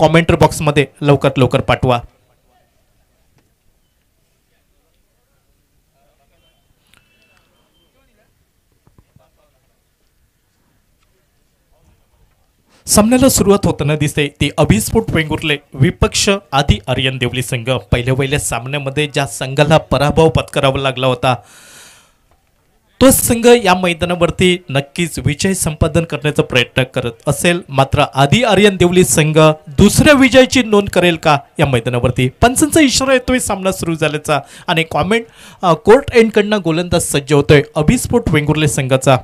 comment बॉक्समध्ये लवकरात लवकर पाठवा सामन्याला सुरुवात होताना दिसते ती अभिस्फोट वेंगुरले विपक्ष आधी आर्यन देवली संघ पहिल्या पहिल्या सामन्यामध्ये ज्या संघाला पराभव पत्करावा लागला होता तो संघ या मैदानावरती नक्कीच विजय संपादन करण्याचा प्रयत्न करत असेल मात्र आधी आर्यन देवली संघ दुसऱ्या विजयाची नोंद करेल का या मैदानावरती पंचांचा इशारा येतोय सामना सुरू झाल्याचा आणि कॉमेंट कोर्ट एंडकडनं गोलंदाज सज्ज होतोय अभिस्फोट वेंगुर्ले संघाचा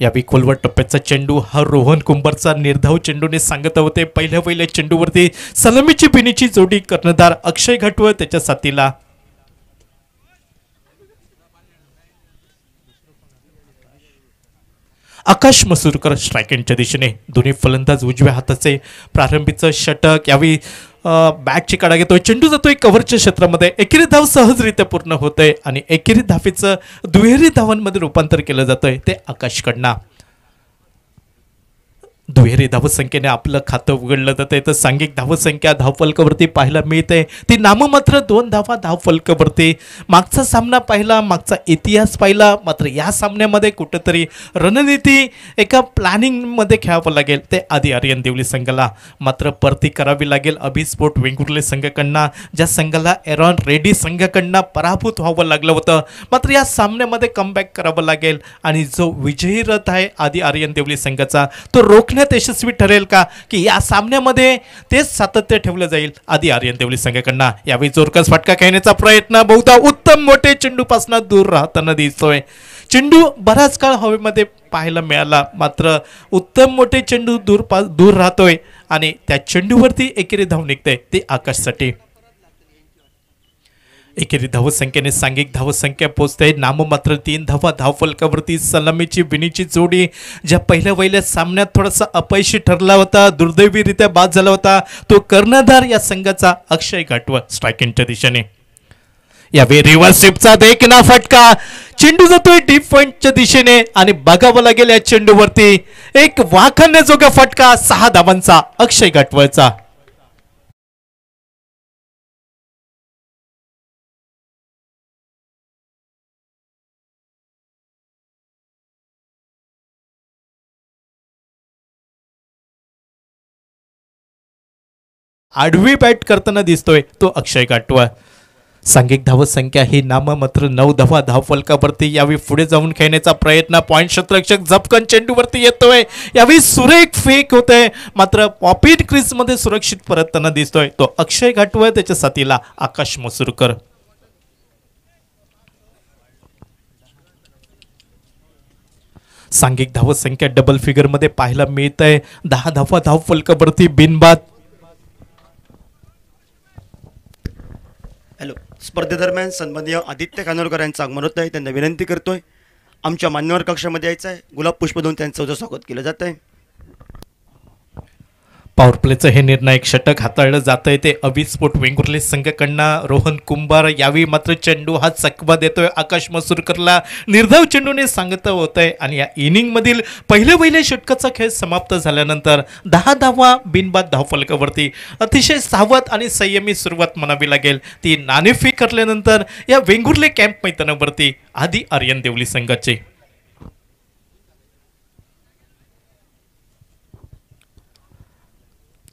या खोलवर टप्प्याचा चेंडू हा रोहन कुंभारचा निर्धाव चेंडूने सांगत होते पहिल्या पहिल्या चेंडूवरती सलामीची पिनीची जोडी कर्णधार अक्षय घाटवळ त्याच्या साथीला आकाश मसूरकर स्ट्राईक एंडच्या दिशेने दोन्ही फलंदाज उजव्या हाताचे प्रारंभीचं षटक यावेळी बॅटची काढा घेतोय चेंडू जातोय कव्हरच्या क्षेत्रामध्ये एकेरी धाव सहजरित्या पूर्ण होते आहे आणि एकेरी धाफीचं दुहेरी धावांमध्ये रूपांतर केलं जातंय ते आकाशकडनं दुहेरी धावसंख्येने आपलं खातं उघडलं जातं तर सांघिक धावसंख्या धावफलकावरती पाहायला मिळते ती नाममात्र दोन धावा धावफलकावरती मागचा सामना पाहिला मागचा इतिहास पाहिला मात्र या सामन्यामध्ये कुठंतरी रणनीती एका प्लॅनिंगमध्ये खेळावं लागेल ते आधी आर्यन देवली संघाला मात्र परती करावी लागेल अभिस्फोट वेंगुर्ले संघाकडनं ज्या संघाला एरॉन रेडी संघाकडनं पराभूत व्हावं लागलं होतं मात्र या सामन्यामध्ये कमबॅक करावं लागेल आणि जो विजयी रथ आहे आधी आर्यन देवली संघाचा तो रोखण्या यशस्वी ठरेल का की या सामन्यामध्ये तेच सातत्य ठेवलं जाईल आधी आर्यन देवली संघाकडनं यावेळी जोरकस फटका खेळण्याचा प्रयत्न बहुधा उत्तम मोठे चेंडूपासून दूर राहताना दिसतोय चेंडू बराच काळ हवेमध्ये पाहायला मिळाला मात्र उत्तम मोठे चेंडू दूर पा दूर राहतोय आणि त्या चेंडूवरती एकेरी धावून निघते ते आकाशसाठी एकेरी धावसंख्येने सांघिक धावसंख्या नाम नाममात्र तीन धावा धावफलकावरती सलामीची विनीची जोडी ज्या पहिल्या वहिल्या सामन्यात थोडासा अपयशी ठरला होता दुर्दैवीरित्या बाद झाला होता तो कर्णधार या संघाचा अक्षय गाठवा स्ट्रायकिंगच्या दिशेने यावेळी रिव्हर्सिपचा देखना फटका चेंडू जातोय डीप पॉइंटच्या दिशेने आणि बघावं लागेल या चेंडूवरती एक वाखण्याजोगा फटका सहा धावांचा अक्षय गाठवायचा आडवी बॅट करताना दिसतोय तो अक्षय काटवा सांघिक धावत संख्या ही नाममात्र नऊ धावा फलकावरती यावेळी पुढे जाऊन खेळण्याचा प्रयत्न पॉईंट क्षेत्ररक्षक झपकन चेंडूवरती येतोय यावेळी सुरेख फेक आहे मात्र पॉपिट मध्ये सुरक्षित परतताना दिसतोय तो अक्षय घाटवय त्याच्या साथीला आकाश मसूरकर सांघिक धावत संख्या डबल फिगरमध्ये पाहायला मिळत आहे दहा धावा धाव फलकावरती बिनबाद स्पर्धेदरम्यान सन्माननीय आदित्य कानोरकर यांचं आगमन होत आहे त्यांना विनंती करतोय आमच्या मान्यवर कक्षामध्ये यायचं आहे गुलाब पुष्प देऊन त्यांचं स्वागत केलं जात आहे पॉवर हे निर्णायक षटक हाताळलं आहे ते अविस्फोट वेंगुर्ले संघकडनं रोहन कुंभार यावी मात्र चेंडू हा चकवा देतोय आकाश मसूरकरला निर्धाव चेंडूने सांगत होतंय आणि या इनिंगमधील पहिल्या पहिल्या षटकाचा खेळ समाप्त झाल्यानंतर दहा दहावा बिनबाद धावफलकावरती अतिशय सावध आणि संयमी सुरुवात म्हणावी लागेल ती नाणेफी करल्यानंतर या वेंगुर्ले कॅम्प मैदानावरती आधी आर्यन देवली संघाचे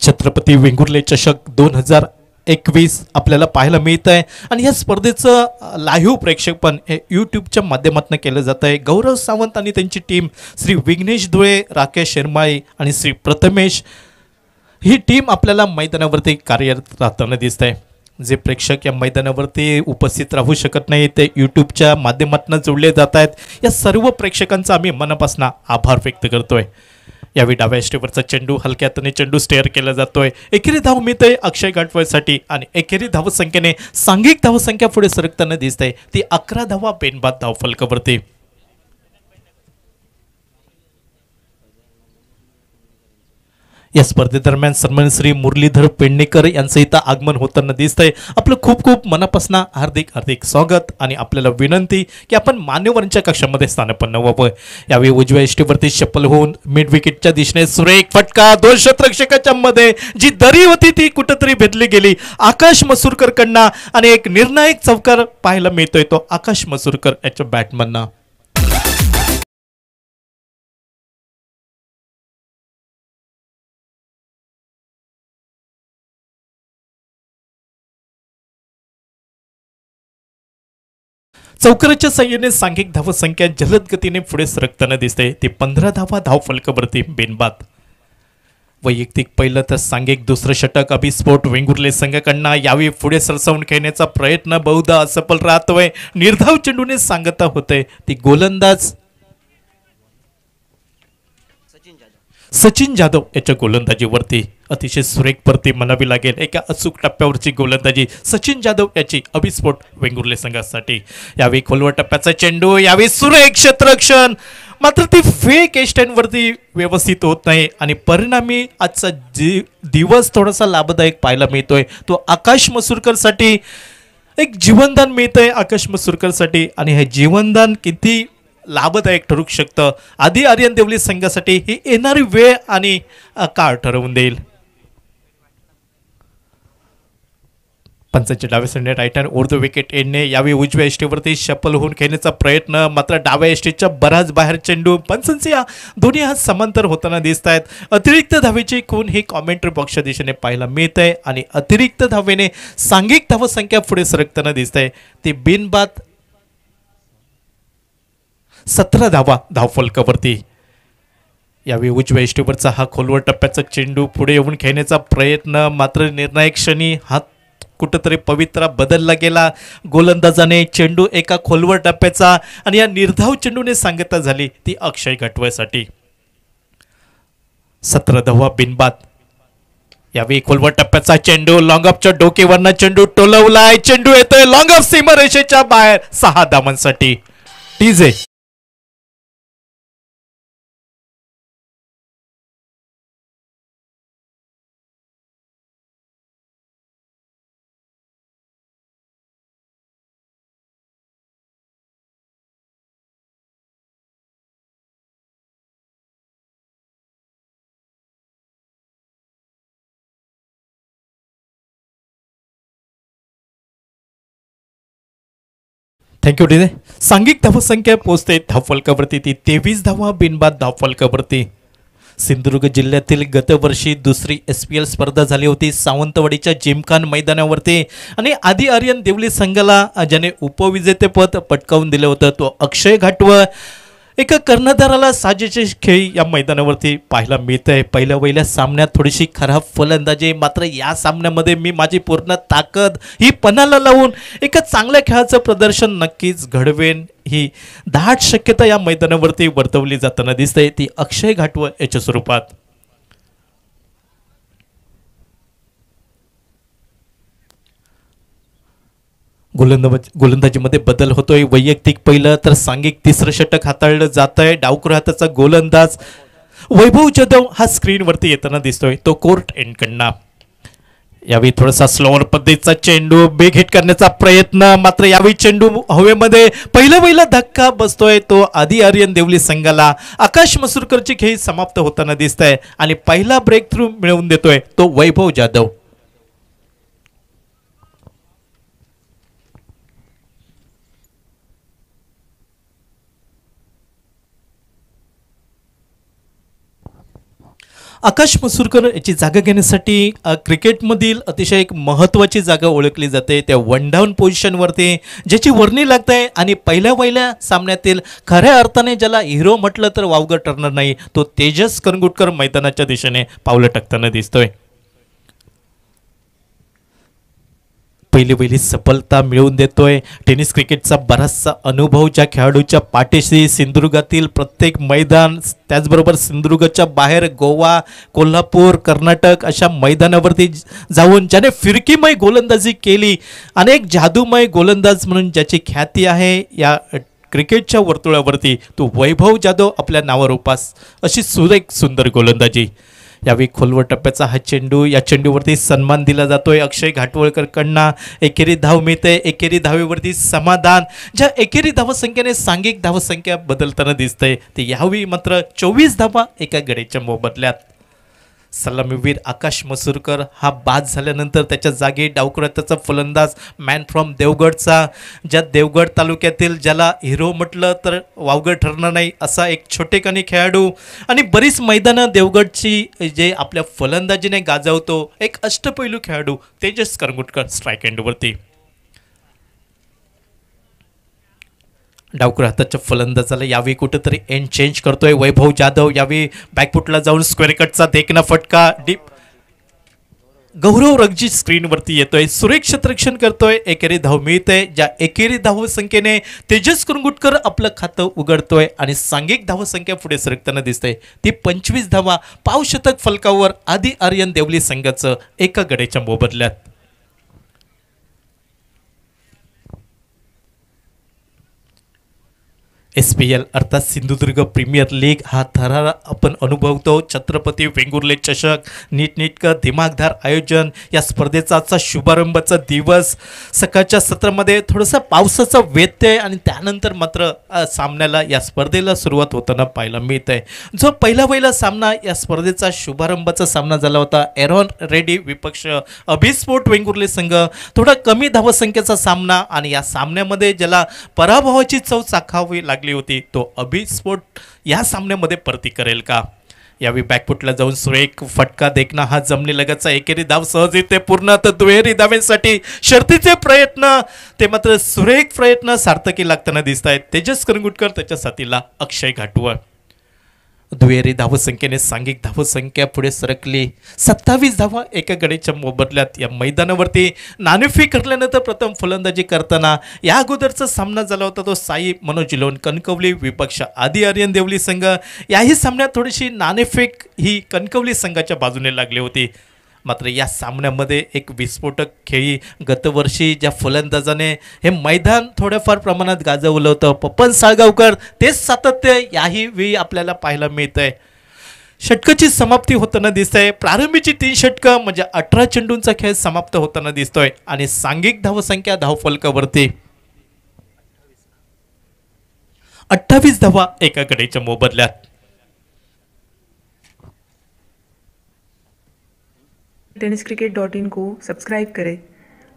छत्रपती वेंगुर्ले चषक दोन हजार एकवीस आपल्याला पाहायला मिळत आहे आणि या स्पर्धेचं लाईव्ह प्रेक्षेपण हे यूट्यूबच्या माध्यमातून केलं जात आहे गौरव सावंत आणि त्यांची टीम श्री विघ्नेश धुळे राकेश शर्माई आणि श्री प्रथमेश ही टीम आपल्याला मैदानावरती कार्यरत राहताना दिसत आहे जे प्रेक्षक या मैदानावरती उपस्थित राहू शकत नाही ते यूट्यूबच्या माध्यमातून जोडले जात आहेत या सर्व प्रेक्षकांचा आम्ही मनापासून आभार व्यक्त करतोय यावेळी डाव्या स्टेवरचा चेंडू हलक्या हाताने चेंडू स्टेअर केला जातोय एकेरी धाव मिळते अक्षय गाठवायसाठी आणि एकेरी धावसंख्येने सांघिक धावसंख्या पुढे सरकताना दिसते ती अकरा धावा बेनबाद धाव फलकावरती या स्पर्धेदरम्यान सन्मान श्री मुरलीधर पेडणेकर यांचं इथं आगमन होताना दिसतंय आपलं खूप खूप मनापासून हार्दिक हार्दिक स्वागत आणि आपल्याला विनंती की आपण मान्यवरांच्या कक्षामध्ये स्थानपन्न व्हावं यावेळी उजव्या इष्टीवरती चप्पल होऊन मिड विकेटच्या दिशेने सुरेख फटका दोन शतरक्षकाच्या मध्ये जी दरी होती ती कुठंतरी भेदली गेली आकाश कडना आणि एक निर्णायक चौकार पाहायला मिळतोय तो आकाश मसूरकर याच्या बॅटमनना चौकराच्या सहाय्याने सांघिक संख्या जलद गतीने पुढे सरकताना दिसते ते पंधरा धावा फलकावरती बेनबाद वैयक्तिक पहिलं तर सांघिक दुसरं षटक अभिस्फोट वेंगुर्ले संघाकडनं यावेळी पुढे सरसावून खेळण्याचा प्रयत्न बहुधा असफल राहतोय निर्धाव चेंडूने सांगता होते ती गोलंदाज सचिन जाधव याच्या गोलंदाजीवरती अतिशय सुरेख परती म्हणावी लागेल एका अचूक टप्प्यावरची गोलंदाजी सचिन जाधव याची अभिस्फोट वेंगुर्ले संघासाठी यावेळी खोलवर टप्प्याचा चेंडू यावेळी सुरेख क्षेत्रक्षण मात्र ती फेक एस्टँडवरती व्यवस्थित होत नाही आणि परिणामी आजचा जी दिवस थोडासा लाभदायक पाहायला मिळतोय तो आकाश मसूरकरसाठी एक जीवनदान मिळतंय आकाश मसूरकरसाठी आणि हे जीवनदान किती लाभदायक ठरू शकतं आधी आर्यन देवली संघासाठी ही येणारी वेळ आणि काळ ठरवून देईल पंचांच्या डाव्या संडे टायटन उर्दू विकेट येणे यावेळी उजव्या एष्टीवरती शपल होऊन खेळण्याचा प्रयत्न मात्र डाव्या एष्टीच्या बराच बाहेर चेंडू पंचांचे दोन्ही हात समांतर होताना दिसत आहेत अतिरिक्त धावेची खून ही कॉमेंट्री बॉक्सच्या दिशेने पाहायला मिळत आहे आणि अतिरिक्त धावेने सांघिक धावसंख्या पुढे सरकताना दिसत आहे ती बिनबात सतरा धावा धावफलकावरती यावेळी उजव्या इष्टीवरचा हा खोलवर टप्प्याचा चेंडू पुढे येऊन खेळण्याचा प्रयत्न मात्र निर्णायक क्षणी हा कुठंतरी पवित्रा बदलला गेला गोलंदाजाने चेंडू एका खोलवर टप्प्याचा आणि या निर्धाव चेंडूने सांगता झाली ती अक्षय गटवयसाठी सतरा धावा बिनबाद यावेळी खोलवर टप्प्याचा चेंडू लॉंगअपच्या डोकेवरनं चेंडू टोलवलाय चेंडू येतोय लॉंगअप सीमरेषेच्या बाहेर सहा धावांसाठी टीजे थँक्यू डिने सांघिक धावसंख्या पोहोचते धावफलकावरती ती तेवीस धावा बिनबाद धावफलकावरती सिंधुदुर्ग जिल्ह्यातील गतवर्षी दुसरी एस पी एल स्पर्धा झाली होती सावंतवाडीच्या जिमखान मैदानावरती आणि आदी आर्यन देवली संघाला ज्याने उपविजेतेपद पटकावून दिलं होतं तो अक्षय घाटव एका कर्णधाराला साजेचे खेळ या मैदानावरती पाहायला मिळत आहे पहिल्या वहिल्या सामन्यात थोडीशी खराब फलंदाजी मात्र या सामन्यामध्ये मी माझी पूर्ण ताकद ही पणाला लावून एका चांगल्या खेळाचं प्रदर्शन नक्कीच घडवेन ही दाट शक्यता या मैदानावरती वर्तवली जाताना दिसते ती अक्षय घाटव याच्या स्वरूपात गोलंदाज गोलंदाजीमध्ये बदल होतोय वैयक्तिक पहिलं तर सांघिक तिसरं षटक हाताळलं जात आहे डावकर हाताचा गोलंदाज वैभव जाधव हा स्क्रीनवरती येताना दिसतोय तो कोर्ट एंडकडनं यावेळी थोडासा स्लोअर पद्धतीचा चेंडू बेग हिट करण्याचा प्रयत्न मात्र यावेळी चेंडू हवेमध्ये पहिलं पहिला धक्का बसतोय तो आधी आर्यन देवली संघाला आकाश मसूरकरची खेळी समाप्त होताना दिसत आहे आणि पहिला ब्रेक थ्रू मिळवून देतोय तो वैभव जाधव आकाश मसूरकर याची जागा घेण्यासाठी क्रिकेटमधील अतिशय एक महत्त्वाची जागा ओळखली जाते त्या वन डाऊन पोझिशनवरती ज्याची वर्णी लागते आणि पहिल्या पहिल्या सामन्यातील खऱ्या अर्थाने ज्याला हिरो म्हटलं तर वावगं ठरणार नाही तो तेजस करंगुटकर मैदानाच्या दिशेने पावलं टाकताना दिसतोय पहिली पहिली सफलता मिळवून देतोय टेनिस क्रिकेटचा बराचसा अनुभव ज्या खेळाडूच्या पाठीशी सिंधुदुर्गातील प्रत्येक मैदान त्याचबरोबर सिंधुदुर्गच्या बाहेर गोवा कोल्हापूर कर्नाटक अशा मैदानावरती जाऊन ज्याने फिरकीमय गोलंदाजी केली अनेक जादूमय गोलंदाज म्हणून ज्याची ख्याती आहे या क्रिकेटच्या वर्तुळावरती तो वैभव जाधव आपल्या नावा अशी सुरेख सुंदर गोलंदाजी यावेळी खोलवर टप्प्याचा हा चेंडू या चेंडूवरती सन्मान दिला जातोय अक्षय घाटवळकरकडना एकेरी धाव मिळते एकेरी धावीवरती समाधान ज्या एकेरी धावसंख्येने सांघिक धावसंख्या बदलताना दिसतंय ते यावेळी मात्र चोवीस धावा एका गडीच्या मोबदल्यात सलामीवीर आकाश मसूरकर हा बाद झाल्यानंतर त्याच्या जागी डावकुराताचा फलंदाज मॅन फ्रॉम देवगडचा ज्या देवगड तालुक्यातील ज्याला हिरो म्हटलं तर वावगड ठरणार नाही असा एक छोटेखानी खेळाडू आणि बरीच मैदानं देवगडची जे आपल्या फलंदाजीने गाजवतो एक अष्टपैलू खेळाडू तेजस करंगुटकर स्ट्राईक एंडवरती डावकर हाताच्या फलंदाजाला यावेळी कुठेतरी एंड चेंज करतोय वैभव जाधव यावेळी बॅकफुटला जाऊन स्क्वेअर कटचा देखना फटका डीप गौरव रगजी स्क्रीनवरती येतोय सुरेख क्षेत्रक्षण करतोय एकेरी धाव मिळते ज्या एकेरी धाव संख्येने तेजस कुरंगुटकर आपलं खातं उघडतोय आणि सांघिक धावसंख्या पुढे सरकताना दिसते ती पंचवीस धावा पावशतक फलकावर आदी आर्यन देवली संघाचं एका गडेच्या मोबदल्यात एस पी एल अर्थात सिंधुदुर्ग प्रीमियर लीग हा थरार आपण अनुभवतो छत्रपती वेंगुर्ले चषक नीटनेटकं दिमागधार आयोजन या स्पर्धेचा शुभारंभाचा दिवस सकाळच्या सत्रामध्ये थोडंसं पावसाचं व्यत्यय आणि त्यानंतर मात्र सामन्याला या स्पर्धेला सुरुवात होताना पाहायला मिळत आहे जो पहिला पहिला सामना या स्पर्धेचा शुभारंभाचा सामना झाला होता एरॉन रेडी विपक्ष अभिस्फोट वेंगुर्ले संघ थोडा कमी धावसंख्येचा सामना आणि या सामन्यामध्ये ज्याला पराभवाची चव चाखावी लागली टाकली होती तो अभिस्फोट या सामन्यामध्ये परती करेल का यावेळी बॅकफुटला जाऊन सुरेख फटका देखना हा लगतचा एकेरी धाव सहज येते पूर्ण तर दुहेरी धावेसाठी शर्तीचे प्रयत्न ते मात्र सुरेख प्रयत्न सार्थकी लागताना दिसत आहेत तेजस करंगुटकर त्याच्या साथीला अक्षय घाटवळ दुहेरी संख्येने सांघिक धावसंख्या पुढे सरकली सत्तावीस धावा एका गडीच्या मोबदल्यात या मैदानावरती नाणेफेक करल्यानंतर प्रथम फलंदाजी करताना या अगोदरचा सामना झाला होता तो साई मनोज लोन कणकवली विपक्ष आदी आर्यन देवली संघ याही सामन्यात थोडीशी नाणेफेक ही कणकवली संघाच्या बाजूने लागली होती मात्र या सामन्यामध्ये एक विस्फोटक खेळी गतवर्षी ज्या फलंदाजाने हे मैदान थोड्याफार प्रमाणात गाजवलं होतं पप्पन साळगावकर तेच सातत्य याही वेळी आपल्याला पाहायला मिळतं आहे षटकाची समाप्ती होताना दिसतंय प्रारंभीची तीन षटकं म्हणजे अठरा चेंडूंचा खेळ समाप्त होताना दिसतोय आणि सांघिक धावसंख्या धावफलकावरती अठ्ठावीस धावा एका मोबदल्यात टेनिस क्रिकेट डॉट इन को सब्सक्राइब करें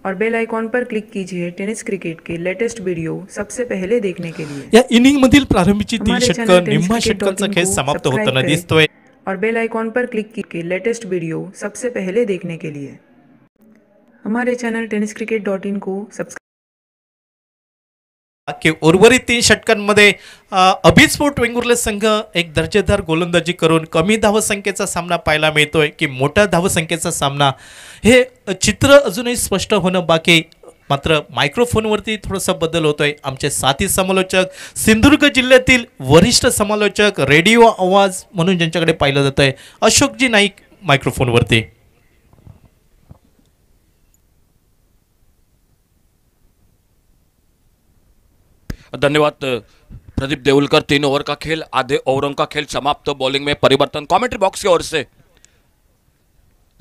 और बेल आयकॉन पर क्लिक कीजिए टेनिस क्रिकेट के लेटेस्ट वीडियो सबसे पहले देखने के लिए या इनिंग मधील प्रारंभीची तीन षटकं निम्मा षटकांचा खेळ समाप्त होताना दिसतोय और बेल आइकॉन पर क्लिक कीजिए लेटेस्ट वीडियो सबसे पहले देखने के लिए हमारे channel tennis cricket dot in को सब्सक्राइब की उर्वरित तीन षटकांमध्ये अभिस्फोट वेंगुर्ले संघ एक दर्जेदार गोलंदाजी करून कमी धावसंख्येचा सामना पाहायला मिळतोय की मोठ्या धावसंख्येचा सामना हे चित्र अजूनही स्पष्ट होणं बाकी मात्र मायक्रोफोनवरती थोडासा बदल होतोय आमचे साथी समालोचक सिंधुदुर्ग जिल्ह्यातील वरिष्ठ समालोचक रेडिओ आवाज म्हणून ज्यांच्याकडे पाहिलं जात आहे अशोकजी नाईक मायक्रोफोनवरती धन्यवाद प्रदीप देवलकर तीन ओवर का खेल आधे ओवरों का खेल समाप्त तो बॉलिंग में परिवर्तन कमेंट्री बॉक्स की ओर से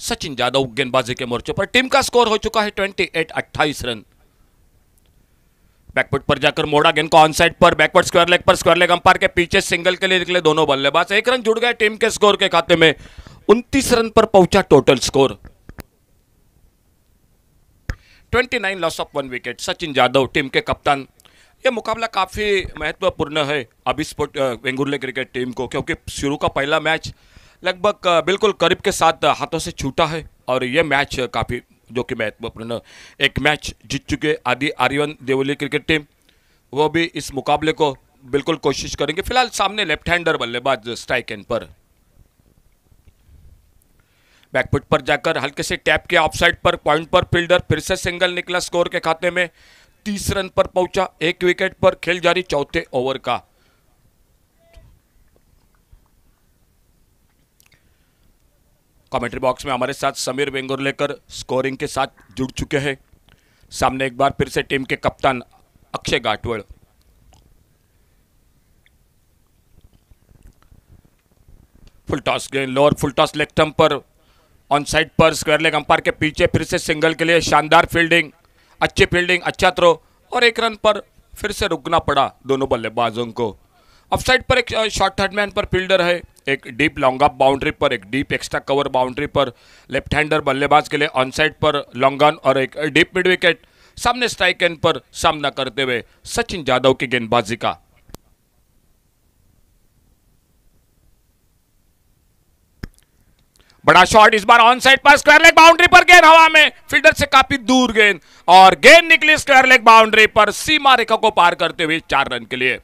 सचिन यादव गेंदबाजी के मोर्चे पर टीम का स्कोर हो चुका है ट्वेंटी एट अट्ठाईस रन बैकवर्ड पर जाकर मोड़ा गेंद को ऑन साइड पर बैकवर्ड स्क्वायर लेग पर स्क्वायर लेग अंपायर के पीछे सिंगल के लिए निकले दोनों बल्लेबाज एक रन जुड़ गए टीम के स्कोर के खाते में उन्तीस रन पर पहुंचा total score 29 loss of one wicket Sachin Yadav team के कप्तान यह मुकाबला काफ़ी महत्वपूर्ण है अभी स्पोर्ट वेंगुरले क्रिकेट टीम को क्योंकि शुरू का पहला मैच लगभग बिल्कुल करीब के साथ हाथों से छूटा है और यह मैच काफ़ी जो कि महत्वपूर्ण एक मैच जीत चुके आदि आर्यन देवली क्रिकेट टीम वो भी इस मुकाबले को बिल्कुल कोशिश करेंगे फिलहाल सामने लेफ्ट हैंडर बल्लेबाज स्ट्राइक एंड पर बैकफुट पर जाकर हल्के से टैप किया ऑफ साइड पर पॉइंट पर फील्डर फिर से सिंगल निकला स्कोर के खाते में तीस रन पर पहुंचा एक विकेट पर खेल जारी चौथे ओवर का कमेंट्री बॉक्स में हमारे साथ समीर लेकर स्कोरिंग के साथ जुड़ चुके हैं सामने एक बार फिर से टीम के कप्तान अक्षय गाटवड़ फुल टॉस गेंद लोअर फुल टॉस लेग पर ऑन साइड पर स्क्वायर लेग अंपायर के पीछे फिर से सिंगल के लिए शानदार फील्डिंग अच्छी फील्डिंग अच्छा थ्रो और एक रन पर फिर से रुकना पड़ा दोनों बल्लेबाजों को अपसाइड पर एक शॉर्ट हैंड मैन पर फील्डर है एक डीप लॉन्ग ऑफ बाउंड्री पर एक डीप एक्स्ट्रा कवर बाउंड्री पर लेफ्ट हैंडर बल्लेबाज के लिए ऑन साइड पर लॉन्ग ऑन और एक डीप मिड विकेट सामने स्ट्राइक एंड पर सामना करते हुए सचिन यादव की गेंदबाजी का बड़ा शॉट इस बार ऑन साइड पर स्क्वायर लेग बाउंड्री पर गेंद हवा में फील्डर से काफी दूर गेंद और गेंद निकली स्क्वायर लेग बाउंड्री पर सीमा रेखा को पार करते हुए चार रन के लिए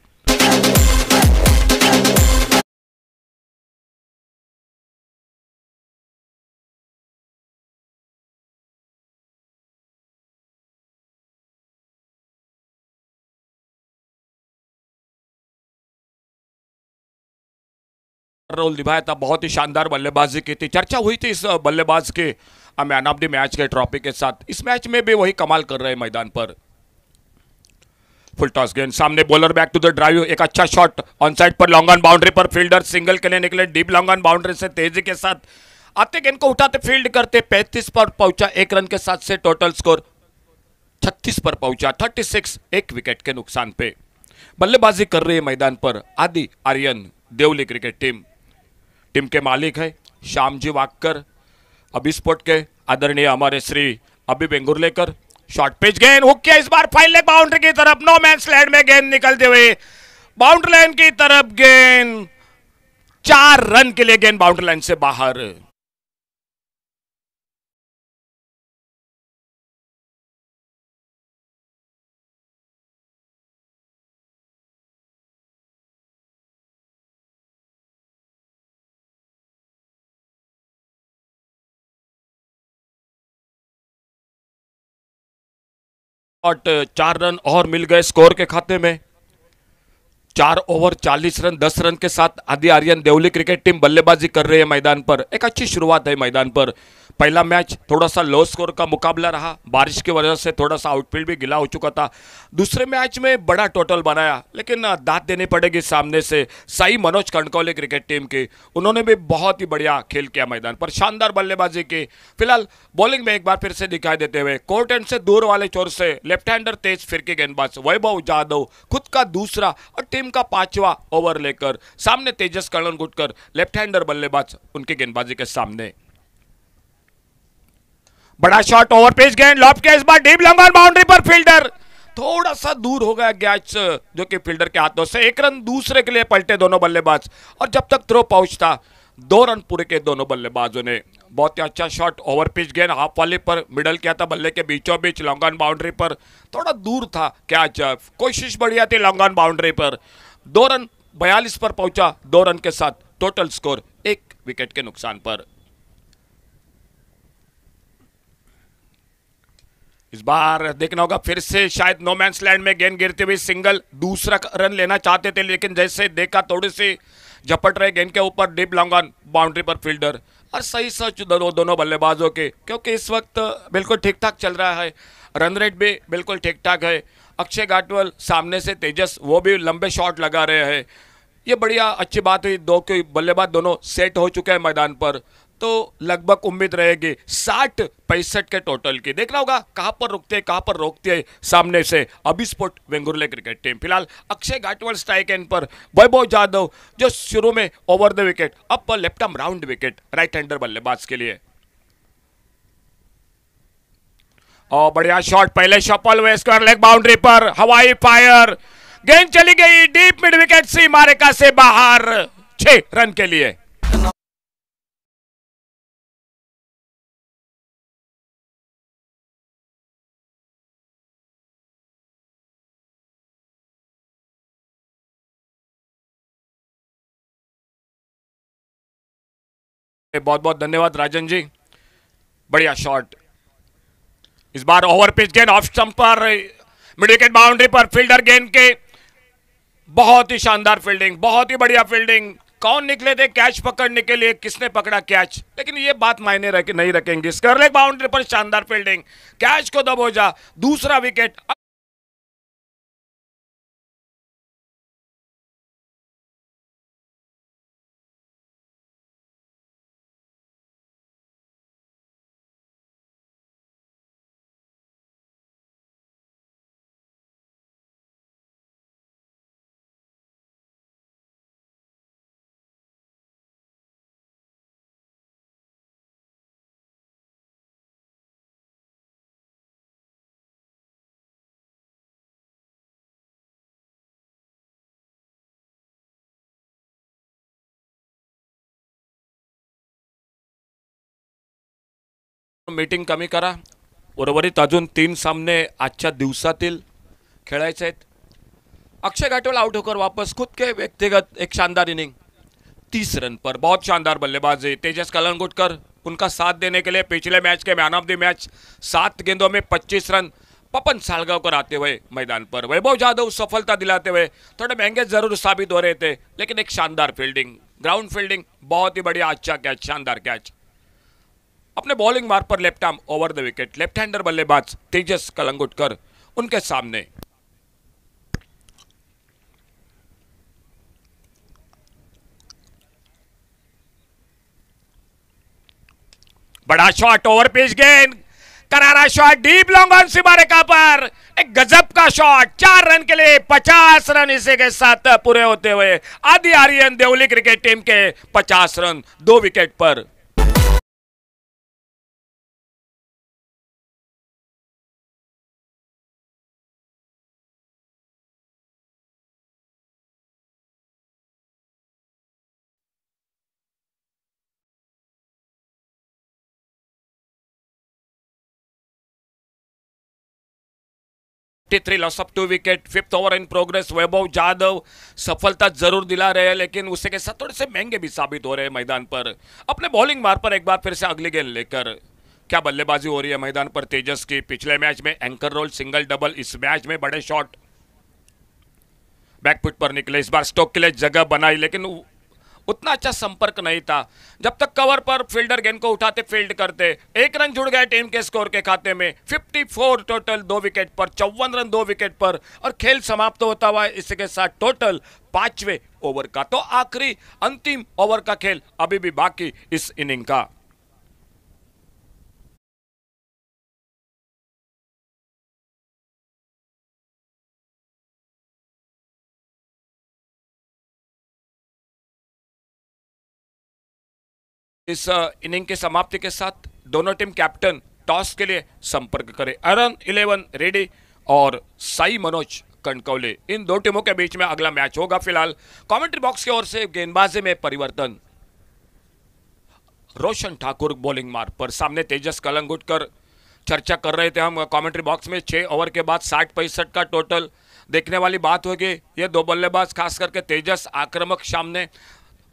रोल निभाया था बहुत ही शानदार बल्लेबाजी की थी चर्चा हुई थी इस बल्लेबाज के मैन ऑफ द मैच के ट्रॉफी के साथ इस मैच में भी वही कमाल कर रहे हैं मैदान पर फुल टॉस गेंद सामने bowler back to the drive एक अच्छा शॉट ऑन साइड पर लॉन्ग ऑन बाउंड्री पर फील्डर सिंगल के लिए निकले डीप लॉन्ग ऑन बाउंड्री से तेजी के साथ आते गेंद को उठाते फील्ड करते 35 पर पहुंचा एक रन के साथ से टोटल स्कोर 36 पर पहुंचा 36 एक विकेट के नुकसान पे बल्लेबाजी कर रही है मैदान पर आदि आर्यन देवली क्रिकेट टीम टीम के मालिक है श्याम जी वाकर अभी स्पोर्ट के आदरणीय हमारे श्री अभी बेंगुरलेकर शॉर्ट पिच गेंद हुक किया इस बार फाइनल बाउंड्री की तरफ नो मैन स्लैंड में गेंद निकलते हुए बाउंड्री लाइन की तरफ गेंद चार रन के लिए गेंद बाउंड्री लाइन से बाहर और चार रन और मिल गए स्कोर के खाते में चार ओवर चालीस रन दस रन के साथ आदि आर्यन देवली क्रिकेट टीम बल्लेबाजी कर रही है मैदान पर एक अच्छी शुरुआत है मैदान पर पहला मैच थोड़ा सा लो स्कोर का मुकाबला रहा बारिश की वजह से थोड़ा सा आउटफील्ड भी गिला हो चुका था दूसरे मैच में बड़ा टोटल बनाया लेकिन दांत देनी पड़ेगी सामने से साई मनोज कंडकौले क्रिकेट टीम की उन्होंने भी बहुत ही बढ़िया खेल किया मैदान पर शानदार बल्लेबाजी की फिलहाल बॉलिंग में एक बार फिर से दिखाई देते हुए कोर्ट एंड से दूर वाले चोर से लेफ्ट हैंडर तेज फिरके गेंदबाज वैभव जाधव खुद का दूसरा और टीम का पांचवा ओवर लेकर सामने तेजस कर्ण गुटकर लेफ्ट हैंडर बल्लेबाज उनके गेंदबाजी के सामने बड़ा शॉट ओवर पेज गेंद लॉप के इस बार डीप लंबा बाउंड्री पर फील्डर थोड़ा सा दूर हो गया गैच जो कि फील्डर के हाथों से एक रन दूसरे के लिए पलटे दोनों बल्लेबाज और जब तक थ्रो पहुंचता दो रन पूरे के दोनों बल्लेबाजों ने बहुत ही अच्छा शॉट ओवर पिच गेंद हाफ वाले पर मिडल किया था बल्ले के बीचों बीच लॉन्गन बाउंड्री पर थोड़ा दूर था कैच कोशिश बढ़िया थी लॉन्गन बाउंड्री पर दो रन बयालीस पर पहुंचा दो रन के साथ टोटल स्कोर एक विकेट के नुकसान पर इस बार देखना होगा फिर से शायद नोमैंस लैंड में गेंद गिरते हुए सिंगल दूसरा रन लेना चाहते थे लेकिन जैसे देखा थोड़े से झपट रहे गेंद के ऊपर डीप लॉन्गन बाउंड्री पर फील्डर और सही सच दोनों दोनों बल्लेबाजों के क्योंकि इस वक्त बिल्कुल ठीक ठाक चल रहा है रन रेट भी बिल्कुल ठीक ठाक है अक्षय गाटवल सामने से तेजस वो भी लंबे शॉट लगा रहे हैं ये बढ़िया अच्छी बात हुई दो के बल्लेबाज दोनों सेट हो चुके हैं मैदान पर तो लगभग उम्मीद रहेगी साठ पैंसठ के टोटल की देखना होगा कहां पर रुकते हैं कहां पर रोकते हैं सामने से अभिस्फोट वेंगुरले क्रिकेट टीम फिलहाल अक्षय घाटवाल स्ट्राइक एंड पर वैभव जाधव जो शुरू में ओवर द विकेट अब पर arm round wicket right hander बल्लेबाज के लिए और बढ़िया शॉट पहले शपल वेस्कर लेग बाउंड्री पर हवाई फायर गेंद चली गई डीप मिड विकेट सी मारेका से बाहर छह रन के लिए बहुत बहुत धन्यवाद राजन जी बढ़िया शॉट इस बार ओवर पिच गेंद ऑफ स्टंप पर मिड विकेट बाउंड्री पर फील्डर गेंद के बहुत ही शानदार फील्डिंग बहुत ही बढ़िया फील्डिंग कौन निकले थे कैच पकड़ने के लिए किसने पकड़ा कैच लेकिन ये बात मायने रखे नहीं रखेंगे बाउंड्री पर शानदार फील्डिंग कैच को दबोजा दूसरा विकेट मीटिंग कमी करा उर्वरित अजून तीन सामने आज दिवसातील खेळायचे आहेत अक्षय घाटोल आउट होकर वापस खुद के व्यक्तिगत एक शानदार इनिंग तीस रन पर बहुत शानदार बल्लेबाजी तेजस कलनगुटकर उनका साथ देने के लिए पिछले मैच के मैन ऑफ द मैच सात गेंदों में पच्चीस रन पपन सालगांवकर आते हुए मैदान पर वैभव जाधव सफलता दिलाते हुए थोड़े महंगे जरूर साबित हो रहे थे लेकिन एक शानदार फील्डिंग ग्राउंड फील्डिंग बहुत ही बढ़िया अच्छा कैच शानदार कैच अपने बॉलिंग मार्ग पर left arm over the wicket left hander बल्लेबाज तेजस कलंगुटकर उनके सामने बड़ा शॉट ओवर पिच गेंद करारा शॉट डीप लॉन्ग ऑन का पर एक गजब का शॉट चार रन के लिए पचास रन इसी के साथ पूरे होते हुए आदि आर्यन देवली क्रिकेट टीम के पचास रन दो विकेट पर three loss of two wicket fifth over in progress Vaibhav Jadhav सफलता जरूर दिला रहे हैं लेकिन उससे के साथ थोड़े से महंगे भी साबित हो रहे हैं मैदान पर अपने बॉलिंग मार पर एक बार फिर से अगली गेंद लेकर क्या बल्लेबाजी हो रही है मैदान पर तेजस की पिछले मैच में एंकर रोल सिंगल डबल इस मैच में बड़े शॉट बैकफुट पर निकले इस बार स्टोक के लिए जगह बनाई लेकिन उतना अच्छा संपर्क नहीं था जब तक कवर पर फील्डर गेंद को उठाते फील्ड करते एक रन जुड़ गया टीम के स्कोर के खाते में 54 टोटल दो विकेट पर चौवन रन दो विकेट पर और खेल समाप्त तो होता हुआ इसके साथ टोटल पांचवें ओवर का तो आखिरी अंतिम ओवर का खेल अभी भी बाकी इस इनिंग का इस इनिंग के समाप्ति के साथ दोनों टीम कैप्टन टॉस के लिए संपर्क करें अरन इलेवन रेडी और साई मनोज कणकौले इन दो टीमों के बीच में अगला मैच होगा फिलहाल कमेंट्री बॉक्स की ओर से गेंदबाजी में परिवर्तन रोशन ठाकुर बॉलिंग मार्ग पर सामने तेजस कलंगुटकर चर्चा कर रहे थे हम कमेंट्री बॉक्स में छह ओवर के बाद साठ पैंसठ का टोटल देखने वाली बात होगी ये दो बल्लेबाज खास करके तेजस आक्रमक सामने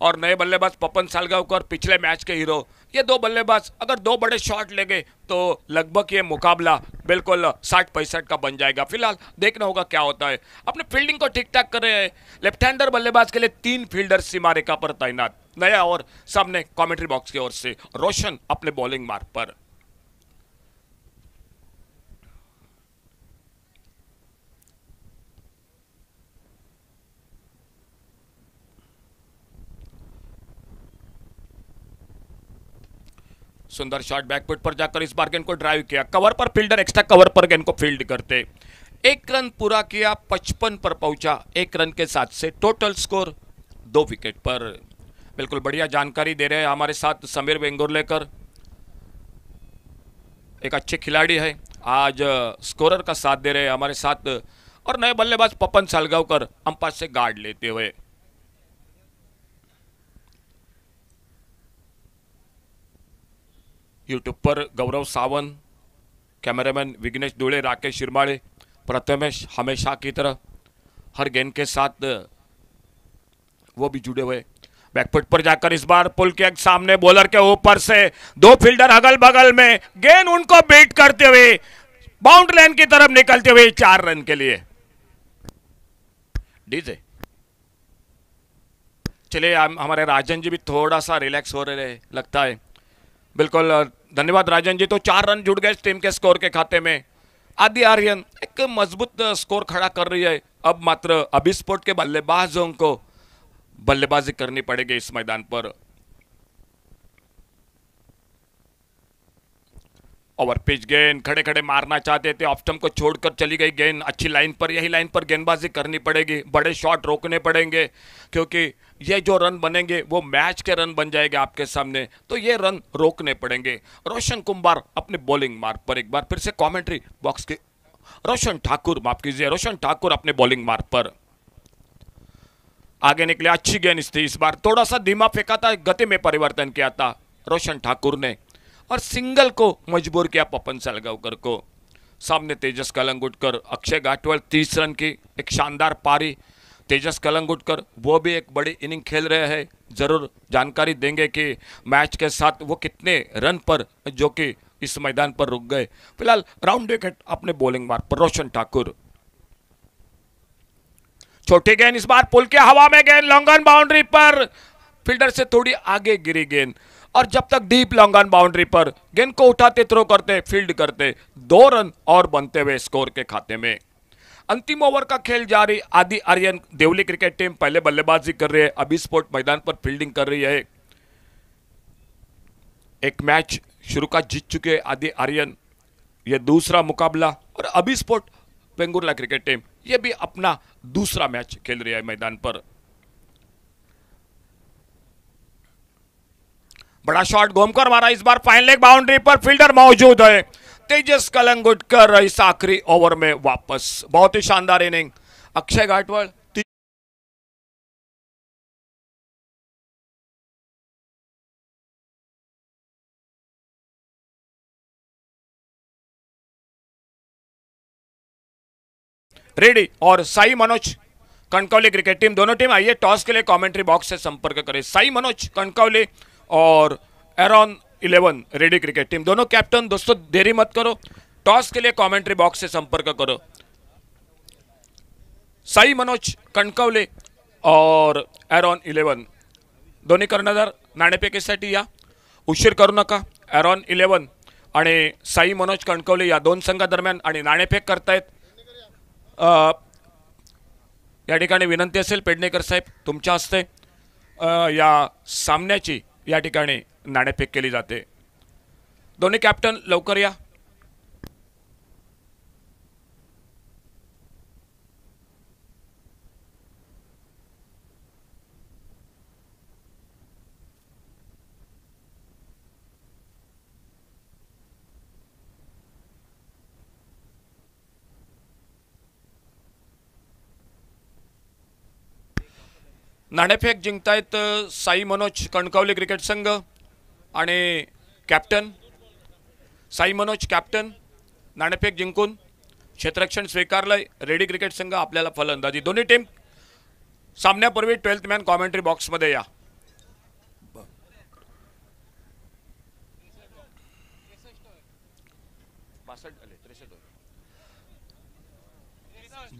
और नए बल्लेबाज पपन सालगांवकर पिछले मैच के हीरो ये दो बल्लेबाज अगर दो बड़े शॉट लेंगे तो लगभग ये मुकाबला बिल्कुल साठ पैंसठ का बन जाएगा फिलहाल देखना होगा क्या होता है अपने फील्डिंग को ठीक ठाक कर रहे हैं लेफ्ट हैंडर बल्लेबाज के लिए तीन फील्डर सीमा रेखा पर तैनात नया और सामने कमेंट्री बॉक्स की ओर से रोशन अपने बॉलिंग मार्ग पर सुंदर शॉट बैकपुट पर जाकर इस बार गेंद को ड्राइव किया कवर पर फील्डर एक्स्ट्रा कवर पर गेंद को फील्ड करते एक रन पूरा किया पचपन पर पहुंचा एक रन के साथ से टोटल स्कोर दो विकेट पर बिल्कुल बढ़िया जानकारी दे रहे हैं हमारे साथ समीर वेंगुरलेकर एक अच्छे खिलाड़ी है आज स्कोरर का साथ दे रहे हैं हमारे साथ और नए बल्लेबाज पपन सालगावकर अंपायर से गार्ड लेते हुए यूट्यूब पर गौरव सावन कैमरामैन विघ्नेश दुड़े राकेश शिरमाड़े प्रथमेश हमेशा की तरह हर गेंद के साथ वो भी जुड़े हुए बैकफुट पर जाकर इस बार पुल के सामने बॉलर के ऊपर से दो फील्डर अगल बगल में गेंद उनको बीट करते हुए बाउंड लाइन की तरफ निकलते हुए चार रन के लिए डीजे चलिए हमारे राजन जी भी थोड़ा सा रिलैक्स हो रहे लगता है बिल्कुल धन्यवाद राजन जी तो चार रन जुड़ गए इस टीम के स्कोर के खाते में आदि आर्यन एक मजबूत स्कोर खड़ा कर रही है अब मात्र अभिस्फोट के बल्लेबाजों को बल्लेबाजी करनी पड़ेगी इस मैदान पर ओवर पिच गेंद खड़े खड़े मारना चाहते थे ऑफ को छोड़कर चली गई गेंद अच्छी लाइन पर यही लाइन पर गेंदबाजी करनी पड़ेगी बड़े शॉट रोकने पड़ेंगे क्योंकि ये जो रन बनेंगे वो मैच के रन बन जाएंगे आपके सामने तो ये रन रोकने पड़ेंगे रोशन कुमार अपने बॉलिंग मार्ग पर एक बार फिर से कमेंट्री बॉक्स के रोशन ठाकुर माफ कीजिए रोशन ठाकुर अपने बॉलिंग मार्ग पर आगे निकले अच्छी गेंद थी इस बार थोड़ा सा धीमा फेंका था गति में परिवर्तन किया था रोशन ठाकुर ने और सिंगल को मजबूर किया पपन सलगावकर को सामने तेजस कलंगुटकर अक्षय गाटवल तीस रन की एक शानदार पारी तेजस कलंगुटकर वो भी एक बड़ी इनिंग खेल रहे हैं ज़रूर जानकारी देंगे कि मैच के साथ वो कितने रन पर जो कि इस मैदान पर रुक गए फिलहाल राउंड विकेट अपने बॉलिंग मार पर रोशन ठाकुर छोटी गेंद इस बार पुल के हवा में गेंद लॉन्गन बाउंड्री पर फील्डर से थोड़ी आगे गिरी गेंद और जब तक डीप लॉन्गन बाउंड्री पर गेंद को उठाते थ्रो करते फील्ड करते दो रन और बनते हुए स्कोर के खाते में अंतिम ओवर का खेल जारी आदि आर्यन देवली क्रिकेट टीम पहले बल्लेबाजी कर रही है अभी स्पोर्ट मैदान पर फील्डिंग कर रही है एक मैच शुरू का जीत चुके आदि आर्यन यह दूसरा मुकाबला और अभी स्पोर्ट बेंगुरला क्रिकेट टीम यह भी अपना दूसरा मैच खेल रही है मैदान पर बड़ा शॉट घूमकर मारा इस बार फाइनल बाउंड्री पर फील्डर मौजूद है तेजस कलंगुटकर इस आखिरी ओवर में वापस बहुत ही शानदार इनिंग अक्षय घाटवाल रेडी और साई मनोज कणकौली क्रिकेट टीम दोनों टीम आइए टॉस के लिए कमेंट्री बॉक्स से संपर्क करें साई मनोज कणकौली और Aaron eleven ready cricket team दोनों कैप्टन दोस्तों देरी मत करो टॉस के लिए कमेंट्री बॉक्स से संपर्क करो साई मनोज कणकवले और एरॉन इलेवन दोन्ही कर्णधार नाणेपेके या उशीर करू नका एरॉन इलेवन आणि साई मनोज कणकवले या दोन संघादरम्यान आणि नाणेफेक करतायत या ठिकाणी विनंती असेल पेडणेकर साहेब तुमच्या हस्ते या सामन्याची या ठिकाणी नाणेफेक केली जाते दोन्ही कॅप्टन लवकर या नाणेफेक जिंकतायत साई मनोज कणकवली क्रिकेट संघ आणि कॅप्टन साई मनोज कॅप्टन नाणेफेक जिंकून क्षेत्ररक्षण स्वीकारलं रेडी क्रिकेट संघ आपल्याला फलंदाजी दोन्ही टीम सामन्यापूर्वी ट्वेल्थ मॅन कॉमेंट्री बॉक्समध्ये या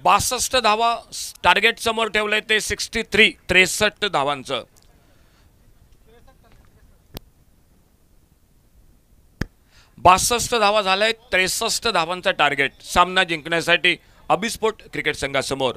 बासष्ट धावा टार्गेट समोर ठेवलंय ते सिक्स्टी थ्री त्रेसष्ट धावांचं बासष्ट धावा झाल्या आहेत त्रेसष्ट धावांचा टार्गेट सामना जिंकण्यासाठी अभिस्फोट क्रिकेट संघासमोर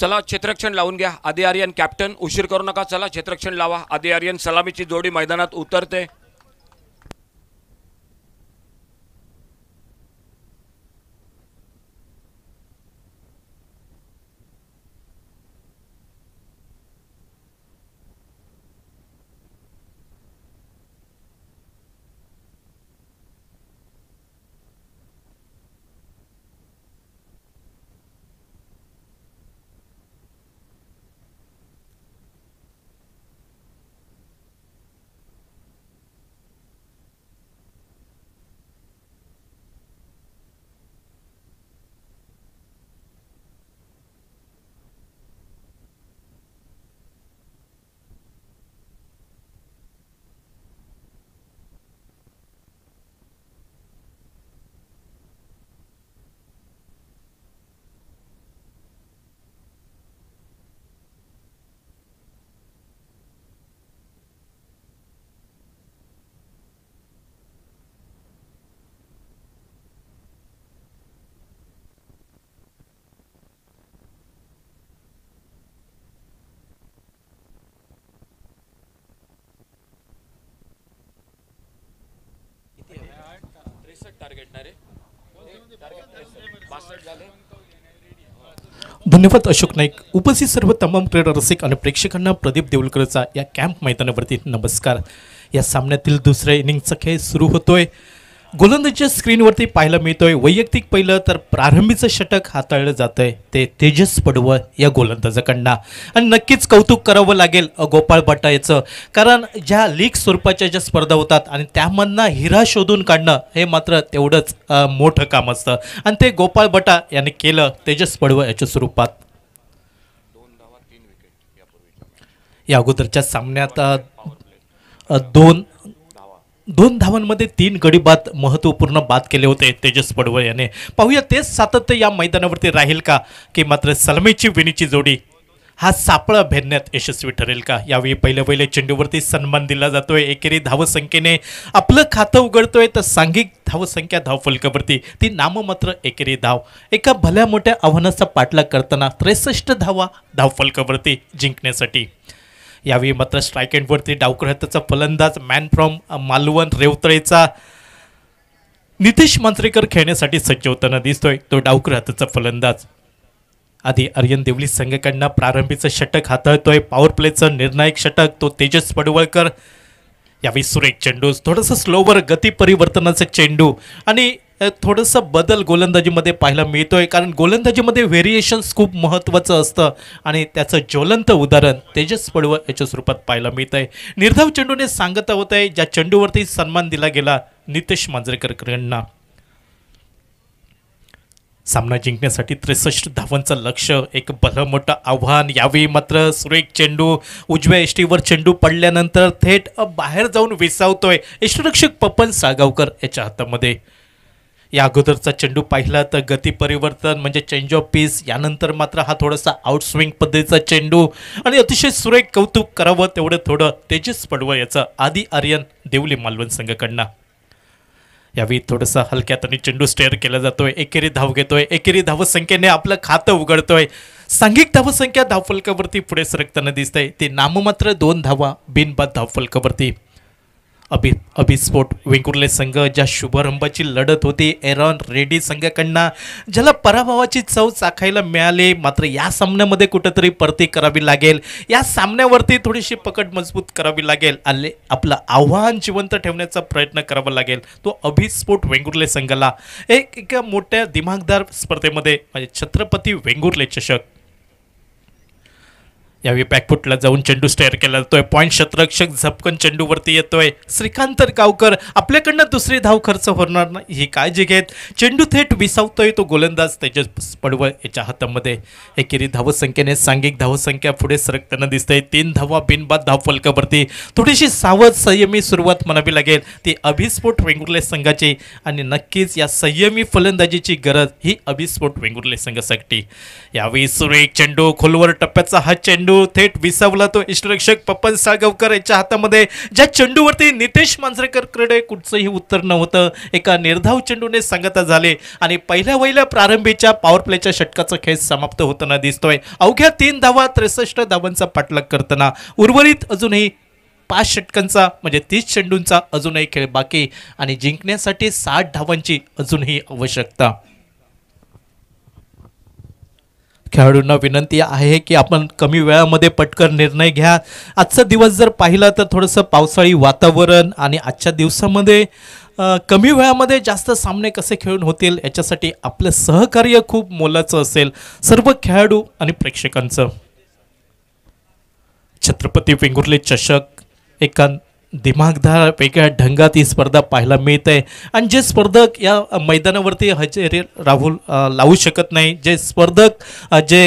चला क्षेत्रक्षण लावून घ्या आदि आर्यन कॅप्टन उशीर करू नका चला क्षेत्रक्षण लावा आदी आर्यन सलामीची जोडी मैदानात उतरते धन्यवाद अशोक नाईक उपस्थित सर्व तमाम क्रीडा रसिक आणि प्रेक्षकांना प्रदीप देऊलकरचा या कॅम्प मैदानावरती नमस्कार या सामन्यातील दुसऱ्या इनिंगचा खेळ सुरू होतोय गोलंदाजच्या स्क्रीनवरती पाहायला मिळतोय वैयक्तिक पहिलं तर प्रारंभीचं षटक हाताळलं आहे ते तेजस पडवं या गोलंदाजाकडनं आणि नक्कीच कौतुक करावं लागेल गोपाळ भट्टा याचं कारण ज्या लीग स्वरूपाच्या ज्या स्पर्धा होतात आणि त्यामधनं हिरा शोधून काढणं हे मात्र तेवढंच मोठं काम असतं आणि ते गोपाळ भट्टा याने केलं तेजस पडवं याच्या स्वरूपात या अगोदरच्या सामन्यात दोन दोन धावांमध्ये तीन गडी बाद महत्त्वपूर्ण बाद केले होते तेजस पडवळ याने पाहूया तेच सातत्य या मैदानावरती राहील का की मात्र सलमेची विनीची जोडी हा सापळा भेदण्यात यशस्वी ठरेल का यावेळी पहिल्या पहिले चेंडूवरती सन्मान दिला जातोय एकेरी धावसंख्येने आपलं खातं उघडतोय तर सांघिक धावसंख्या फलकावरती ती नाममात्र एकेरी धाव एका भल्या मोठ्या आव्हानाचा पाठलाग करताना त्रेसष्ट धावा धावफलकावरती जिंकण्यासाठी यावेळी मात्र स्ट्राईक डावकर हाताचा फलंदाज मॅन फ्रॉम मालवण रेवतळेचा नितीश मांजरेकर खेळण्यासाठी सज्ज होताना दिसतोय तो डावकर हाताचा फलंदाज आधी अर्यन देवली संघाकडनं प्रारंभीचं षटक हाताळतोय पॉवर प्लेचं निर्णायक षटक तो तेजस पडवळकर यावेळी सुरेख चेंडू थोडंसं स्लोवर गती परिवर्तनाचं चेंडू आणि थोडंसं बदल गोलंदाजीमध्ये पाहायला मिळतोय कारण गोलंदाजीमध्ये व्हेरिएशन्स खूप महत्त्वाचं असतं आणि त्याचं ज्वलंत उदाहरण तेजस पडवळ याच्या स्वरूपात पाहायला मिळतं आहे निर्धाव चेंडूने सांगता होत आहे ज्या चेंडूवरती सन्मान दिला गेला नितेश मांजरेकर यांना सामना जिंकण्यासाठी त्रेसष्ट धावांचं लक्ष एक भलं मोठं आव्हान यावेळी मात्र सुरेख चेंडू उजव्या एष्टीवर चेंडू पडल्यानंतर थेट बाहेर जाऊन विसावतोय यष्टरक्षक पपन साळगावकर याच्या हातामध्ये या अगोदरचा चेंडू पाहिला तर गती परिवर्तन म्हणजे चेंज ऑफ पीस यानंतर मात्र हा थोडासा आउटस्विंग पद्धतीचा चेंडू आणि अतिशय सुरेख कौतुक करावं तेवढं थोडं तेजस पडवं याचं आदी आर्यन देवली मालवण संघाकडनं यावेळी थोडंसं हलक्यात आणि चेंडू स्टेअर केला जातोय एकेरी धाव घेतोय एकेरी धावसंख्येने आपलं खातं उघडतोय सांघिक धावसंख्या धावफलकावरती पुढे सरकताना दिसतंय ते नाममात्र दोन धावा बिनबाद धावफलकावरती अभि अभिस्फोट वेंगुर्ले संघ ज्या शुभारंभाची लढत होती एरॉन रेड्डी संघाकडनं ज्याला पराभवाची चव चाखायला मिळाली मात्र या सामन्यामध्ये कुठंतरी परती करावी लागेल या सामन्यावरती थोडीशी पकड मजबूत करावी लागेल आले आपलं आव्हान जिवंत ठेवण्याचा प्रयत्न करावा लागेल तो अभिस्फोट वेंगुर्ले संघाला एक एका मोठ्या दिमागदार स्पर्धेमध्ये म्हणजे छत्रपती वेंगुर्ले चषक यावेळी बॅकफुटला जाऊन चेंडू स्टेअर केला जातोय पॉईंट शतरक्षक झपकन चेंडूवरती येतोय श्रीकांत गावकर आपल्याकडनं दुसरी धाव खर्च होणार नाही ही काळजी घेत चेंडू थेट विसावतोय तो गोलंदाज तेजस पडवळ याच्या हातामध्ये एकेरी धावसंख्येने सांघिक धावसंख्या पुढे सरकताना दिसतंय तीन धावा बिनबाद फलकावरती थोडीशी सावध संयमी सुरुवात म्हणावी लागेल ती अभिस्फोट वेंगुर्ले संघाची आणि नक्कीच या संयमी फलंदाजीची गरज ही अभिस्फोट वेंगुर्ले संघासाठी यावेळी सुरेख चेंडू खोलवर टप्प्याचा हा चेंडू चेंडू थेट विसावला तो इष्टरक्षक पप्पन सागवकर यांच्या हातामध्ये ज्या चेंडूवरती नितेश मांजरेकरकडे कुठचंही उत्तर नव्हतं एका निर्धाव चेंडूने सांगता झाले आणि पहिल्या वहिल्या प्रारंभीच्या पॉवर प्लेच्या षटकाचा खेळ समाप्त होताना दिसतोय अवघ्या तीन धावा त्रेसष्ट धावांचा पाठलाग करताना उर्वरित अजूनही पाच षटकांचा म्हणजे तीस चेंडूंचा अजूनही खेळ बाकी आणि जिंकण्यासाठी साठ धावांची अजूनही आवश्यकता खेळाडूंना विनंती आहे की आपण कमी वेळामध्ये पटकन निर्णय घ्या आजचा दिवस जर पाहिला तर थोडंसं पावसाळी वातावरण आणि आजच्या दिवसामध्ये कमी वेळामध्ये जास्त सामने कसे खेळून होतील याच्यासाठी आपलं सहकार्य खूप मोलाचं असेल सर्व खेळाडू आणि प्रेक्षकांचं छत्रपती वेंगुर्ले चषक एकांत दिमागदार वेगळ्या ढंगात ही स्पर्धा पाहायला मिळते आणि जे स्पर्धक या मैदानावरती हजेरी राहू लावू शकत नाही जे स्पर्धक जे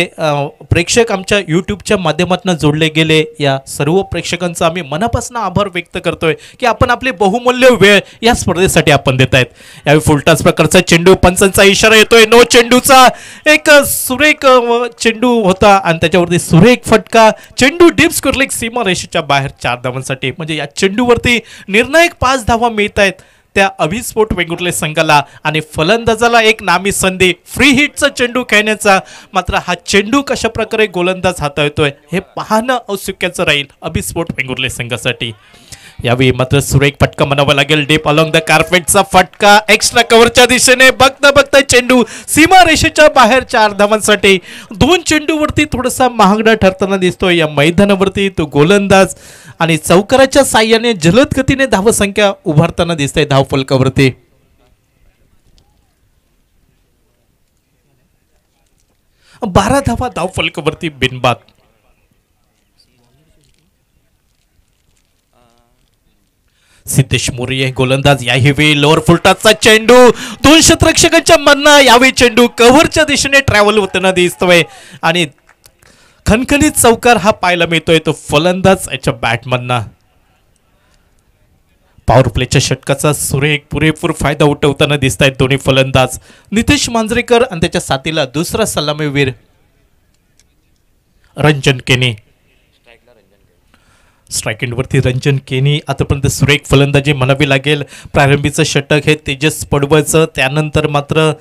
प्रेक्षक आमच्या यूट्यूबच्या माध्यमातून जोडले गेले या सर्व प्रेक्षकांचा आम्ही मनापासून आभार व्यक्त करतोय की आपण आपले बहुमूल्य वेळ या स्पर्धेसाठी आपण देत आहेत यावेळी फुलटास प्रकारचा चेंडू पंचांचा इशारा येतोय नो चेंडूचा एक सुरेख चेंडू होता आणि त्याच्यावरती सुरेख फटका चेंडू डीप एक सीमा रेषेच्या बाहेर चार धावांसाठी म्हणजे या चेंडूवरती निर्णायक पाच धावा मिळत आहेत त्या अभिस्फोट वेंगुर्ले संघाला आणि फलंदाजाला एक नामी संधी फ्री हिटचा चेंडू खेळण्याचा मात्र हा चेंडू कशा प्रकारे गोलंदाज हाताळतोय हे पाहणं औत्सुक्याचं राहील अभिस्फोट वेंगुर्ले संघासाठी यावेळी मात्र सुरेख फटका म्हणावा लागेल डेप अलॉंग द कार्पेटचा फटका एक्स्ट्रा कव्हरच्या दिशेने बघता बघता चेंडू सीमारेषेच्या बाहेर चार धावांसाठी दोन चेंडूवरती थोडासा महागडा ठरताना दिसतोय या मैदानावरती तो गोलंदाज आणि चौकाराच्या साह्याने जलद गतीने धावसंख्या उभारताना दिसते फलकावरती बारा धावा धावफलकावरती बिनबाद सिद्धेश मोरे गोलंदाज याही वेळी लोअर फुलटाचा चेंडू दोन शतरक्षकांच्या मनना यावेळी चेंडू कव्हरच्या दिशेने ट्रॅव्हल होताना दिसतोय आणि खनखनीत चौकार हा पाहायला मिळतोय तो फलंदाज याच्या बॅटमधनं पॉवर प्लेच्या षटकाचा सुरेख पुरेपूर फायदा उठवताना दिसत आहेत दोन्ही फलंदाज नितेश मांजरेकर आणि त्याच्या साथीला दुसरा वीर रंजन केनी स्ट्राईक एंडवरती रंजन केनी आतापर्यंत सुरेख फलंदाजी म्हणावी लागेल प्रारंभीचं षटक हे तेजस पडवायचं त्यानंतर मात्र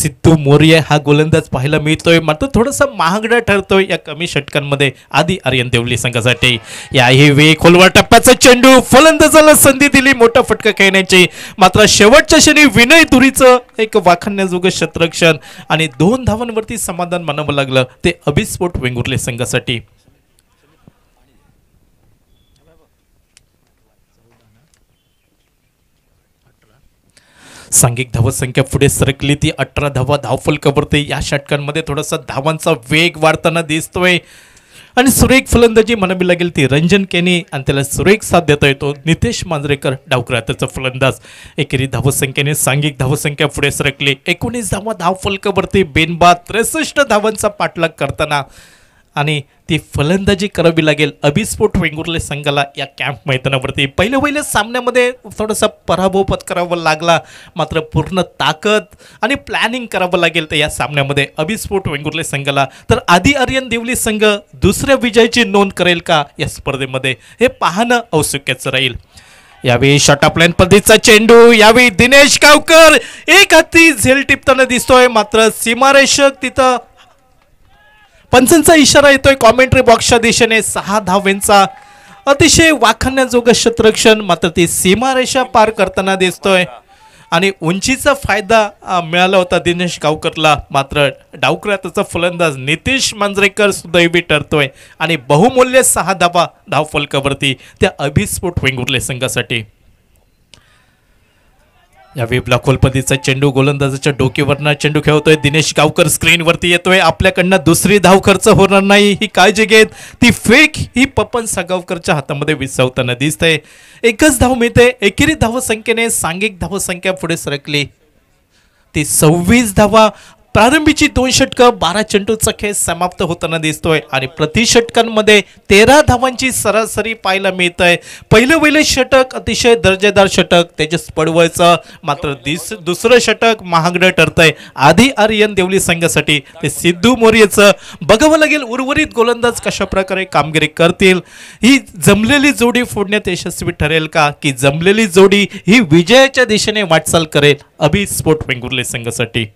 सिद्धू मोरिये हा गोलंदाज पाहायला मिळतोय मात्र थोडासा महागडा ठरतोय या कमी षटकांमध्ये आधी आर्यन देवली संघासाठी याही वे खोलवा टप्प्याचा चेंडू फलंदाजाला संधी दिली मोठा फटका खेळण्याची मात्र शेवटच्या क्षणी विनय धुरीचं एक वाखण्याजोगं शत्रक्षण आणि दोन धावांवरती समाधान मानावं लागलं ते अभिस्फोट वेंगुर्ले संघासाठी सांघिक धावसंख्या पुढे सरकली ती अठरा धावा धावफलक वरते या षटकांमध्ये थोडासा धावांचा वेग वाढताना दिसतोय आणि सुरेख फलंदाजी म्हणावी लागेल ती रंजन केनी आणि त्याला सुरेख साथ देता येतो नितेश मांजरेकर त्याचा फलंदाज एकेरी धावसंख्येने सांघिक धावसंख्या पुढे सरकली एकोणीस धावा भरते बेनबा त्रेसष्ट धावांचा पाठलाग करताना आणि ती फलंदाजी करावी लागेल अभिस्फोट वेंगुर्ले संघाला या कॅम्प मैदानावरती पहिल्या पहिल्या सामन्यामध्ये थोडासा पराभव पत्करावा लागला मात्र पूर्ण ताकद आणि प्लॅनिंग करावं लागेल तर या सामन्यामध्ये अभिस्फोट वेंगुर्ले संघाला तर आधी आर्यन देवली संघ दुसऱ्या विजयाची नोंद करेल का या स्पर्धेमध्ये हे पाहणं औत्सुक्याचं राहील यावेळी प्लॅन पद्धतीचा चेंडू यावेळी दिनेश गावकर एक हाती झेल टिपताना दिसतोय मात्र सीमारेषक तिथं पंचनचा इशारा येतोय कॉमेंट्री बॉक्सच्या दिशेने सहा धावेंचा अतिशय वाखण्याजोग शत्रक्षण मात्र ती सीमारेषा पार करताना दिसतोय आणि उंचीचा फायदा मिळाला होता दिनेश गावकरला मात्र डावकरा त्याचा फलंदाज नितीश मांजरेकर सुदैवी ठरतोय आणि बहुमूल्य सहा धावा धावफलकावरती त्या अभिस्फोट वेंगुर्ले संघासाठी या वेबला खोलपदीचा चेंडू गोलंदाजाच्या डोकेवरनं चेंडू खेळतोय दिनेश गावकर स्क्रीनवरती येतोय आपल्याकडनं दुसरी धाव खर्च होणार नाही ही काळजी घेत ती फेक ही पपन सागावकरच्या हातामध्ये विसवताना दिसतंय एकच धाव मिळते एकेरी धावसंख्येने सांघिक धावसंख्या पुढे सरकली ती सव्वीस धावा प्रारंभीची दोन षटकं बारा चेंडूचा खेळ समाप्त होताना दिसतोय आणि प्रति षटकांमध्ये तेरा धावांची सरासरी पाहायला मिळत आहे पहिलं पहिलं षटक अतिशय दर्जेदार षटक त्याच्यास पडवायचं मात्र दिस दुसरं षटक महागडं ठरतंय आधी आर्यन देवली संघासाठी ते सिद्धू मोर्याचं बघावं लागेल उर्वरित गोलंदाज कशा प्रकारे कामगिरी करतील ही जमलेली जोडी फोडण्यात यशस्वी ठरेल का की जमलेली जोडी ही विजयाच्या दिशेने वाटचाल करेल अभिस्फोट वेंगुर्ले संघासाठी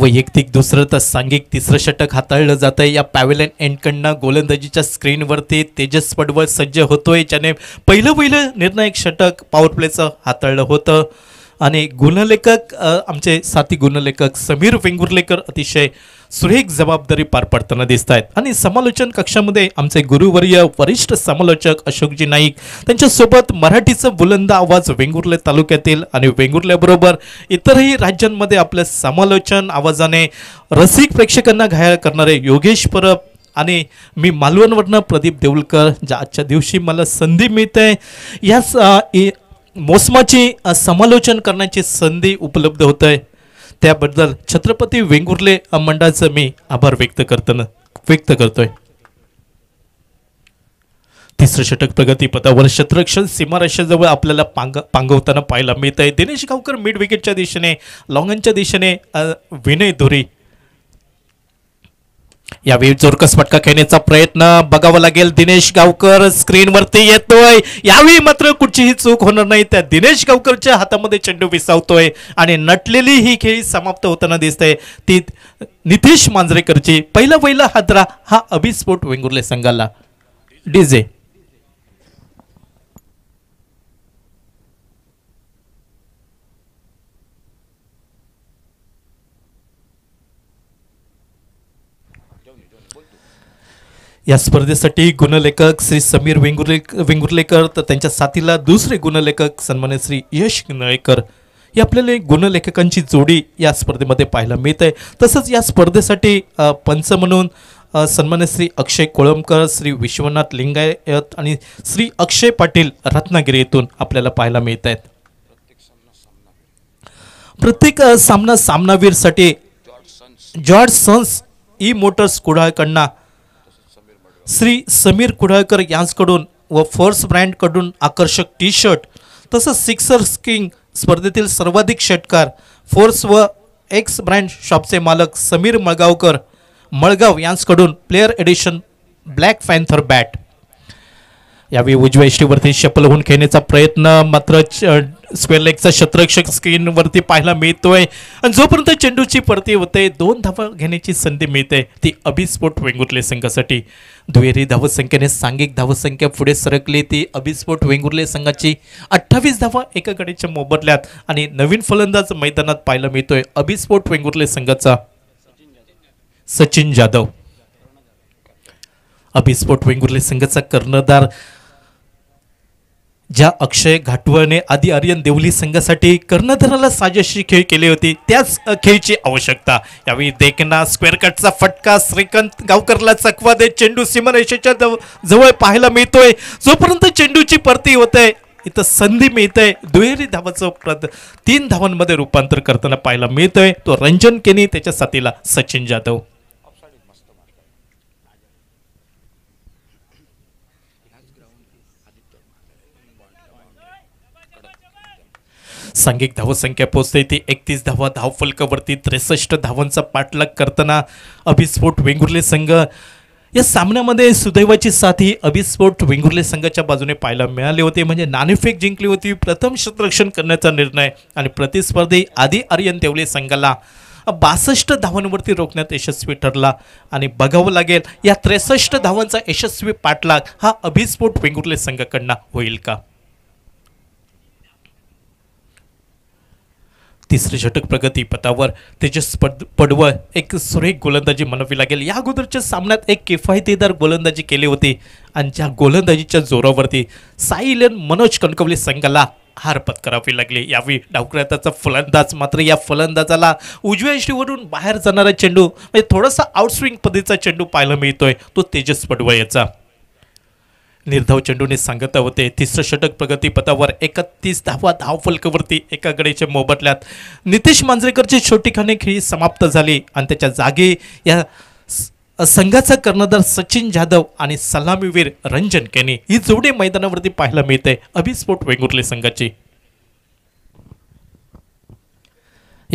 वैयक्तिक दुसरं तर सांघिक तिसरं षटक हाताळलं जातं आहे या पॅवेलन एंडकडनं गोलंदाजीच्या स्क्रीनवरती तेजस पडवळ सज्ज होतोय ज्याने पहिलं पहिलं निर्णायक षटक पॉवर प्लेचं हाताळलं होतं आणि गुणलेखक आमचे साथी गुणलेखक समीर वेंगुर्लेकर अतिशय सुरेख जबाबदारी पार पाडताना दिसत आहेत आणि समालोचन कक्षामध्ये आमचे गुरुवर्य वरिष्ठ समालोचक अशोकजी नाईक त्यांच्यासोबत मराठीचं बुलंद आवाज वेंगुर्ले तालुक्यातील आणि वेंगुर्ल्याबरोबर इतरही राज्यांमध्ये आपल्या समालोचन आवाजाने रसिक प्रेक्षकांना घायल करणारे योगेश परब आणि मी मालवणवरनं प्रदीप देऊलकर ज्या आजच्या दिवशी मला संधी मिळते याच मोसमाची समालोचन करण्याची संधी उपलब्ध होत आहे त्याबद्दल छत्रपती वेंगुर्ले मंडळाचं मी आभार व्यक्त करताना व्यक्त करतोय तिसरं षटक प्रगतीपथावर शत्रक्षण सीमारेषेजवळ आपल्याला पांग पांगवताना पाहायला मिळत आहे दिनेश गावकर मिड विकेटच्या दिशेने लॉंगनच्या दिशेने विनय धुरी यावेळी जोरकस फटका खेळण्याचा प्रयत्न बघावा लागेल दिनेश गावकर स्क्रीनवरती येतोय यावेळी मात्र कुठचीही चूक होणार नाही त्या दिनेश गावकरच्या हातामध्ये चेंडू विसावतोय आणि नटलेली ही खेळी समाप्त होताना दिसते ती नितीश मांजरेकरची पहिला पहिला हादरा हा अभिस्फोट वेंगुर्ले संघाला डीजे या स्पर्धेसाठी गुणलेखक श्री समीर वेंगुर्ले वेंगुर्लेकर तर त्यांच्या साथीला दुसरे गुणलेखक सन्मान्य श्री यश नळेकर या आपल्याला गुणलेखकांची जोडी या स्पर्धेमध्ये पाहायला मिळत आहे तसंच या स्पर्धेसाठी पंच म्हणून सन्मान्य श्री अक्षय कोळंबकर श्री विश्वनाथ लिंगायत आणि श्री अक्षय पाटील रत्नागिरी येथून आपल्याला पाहायला मिळत आहेत प्रत्येक सामना सामनावीरसाठी जॉर्ज सन्स ई मोटर्स कुडाळकडनं श्री समीर कुडाळकर यांचकडून व फोर्स ब्रँडकडून आकर्षक टी शर्ट तसंच सिक्सर्स किंग स्पर्धेतील सर्वाधिक षटकार फोर्स व एक्स ब्रँड शॉपचे मालक समीर मळगावकर मळगाव यांचकडून player edition black panther bat यावेळी उजव्या यष्टीवरती शपल होऊन खेळण्याचा प्रयत्न मात्र स्क्वेअर लेगचा स्क्रीनवरती पाहायला मिळतोय आणि जोपर्यंत चेंडूची परती होते दोन धावा घेण्याची संधी मिळते ती अभिस्फोट वेंगुर्ले संघासाठी दुहेरी धावसंख्येने सांघिक धावसंख्या पुढे सरकली ती अभिस्फोट वेंगुर्ले संघाची अठ्ठावीस धावा एका गडीच्या मोबदल्यात आणि नवीन फलंदाज मैदानात पाहायला मिळतोय अभिस्फोट वेंगुर्ले संघाचा सचिन जाधव अभिस्फोट वेंगुर्ले संघाचा कर्णधार ज्या अक्षय घाटवळने आधी आर्यन देवली संघासाठी कर्णधराला साजेशी खेळ केले होते त्याच खेळची आवश्यकता यावेळी देखना स्क्वेअर कटचा फटका श्रीकांत गावकरला चकवा देत चेंडू सीमारेषेच्या जवळ पाहायला मिळतोय जोपर्यंत चेंडूची परती आहे इथं संधी मिळते दुहेरी धावाचं प्रद तीन धावांमध्ये रूपांतर करताना पाहायला मिळतोय तो रंजन केनी त्याच्या साथीला सचिन जाधव सांघिक धावसंख्या पोहोचते ती एकतीस धावा धावफलकावरती त्रेसष्ट धावांचा पाठलाग करताना अभिस्फोट वेंगुर्ले संघ या सामन्यामध्ये सुदैवाची साथ ही अभिस्फोट वेंगुर्ले संघाच्या बाजूने पाहायला मिळाले होते म्हणजे नाणेफेक जिंकली होती प्रथम शतरक्षण करण्याचा निर्णय आणि प्रतिस्पर्धी आदी आर्यन देवले संघाला बासष्ट धावांवरती रोखण्यात यशस्वी ठरला आणि बघावं लागेल या त्रेसष्ट धावांचा यशस्वी पाठलाग हा अभिस्फोट वेंगुर्ले संघाकडनं होईल का तिसरे झटक प्रगती पथावर तेजस पड पडवळ एक सुरेख गोलंदाजी म्हणावी लागेल या अगोदरच्या सामन्यात एक किफायतीदार गोलंदाजी केली होती आणि ज्या गोलंदाजीच्या जोरावरती साईलन मनोज कणकवली संघाला हार पत्करावी लागली यावेळी डावकऱ्याचा फलंदाज मात्र या फलंदाजाला उजव्या इष्टीवरून बाहेर जाणारा चेंडू म्हणजे थोडासा आउटस्विंग पद्धतीचा चेंडू पाहायला मिळतोय तो तेजस पडवळ याचा निर्धव चेंडूने सांगत होते तिसरं षटक प्रगतीपथावर एकतीस धावा धाव फलकावरती एका गडीच्या मोबदल्यात नितीश मांजरेकरची छोटी खाणे खेळी समाप्त झाली आणि त्याच्या जागी या संघाचा कर्णधार सचिन जाधव आणि सलामीवीर रंजन केनी ही जोडी मैदानावरती पाहायला मिळते अभिस्फोट वेंगुर्ले संघाची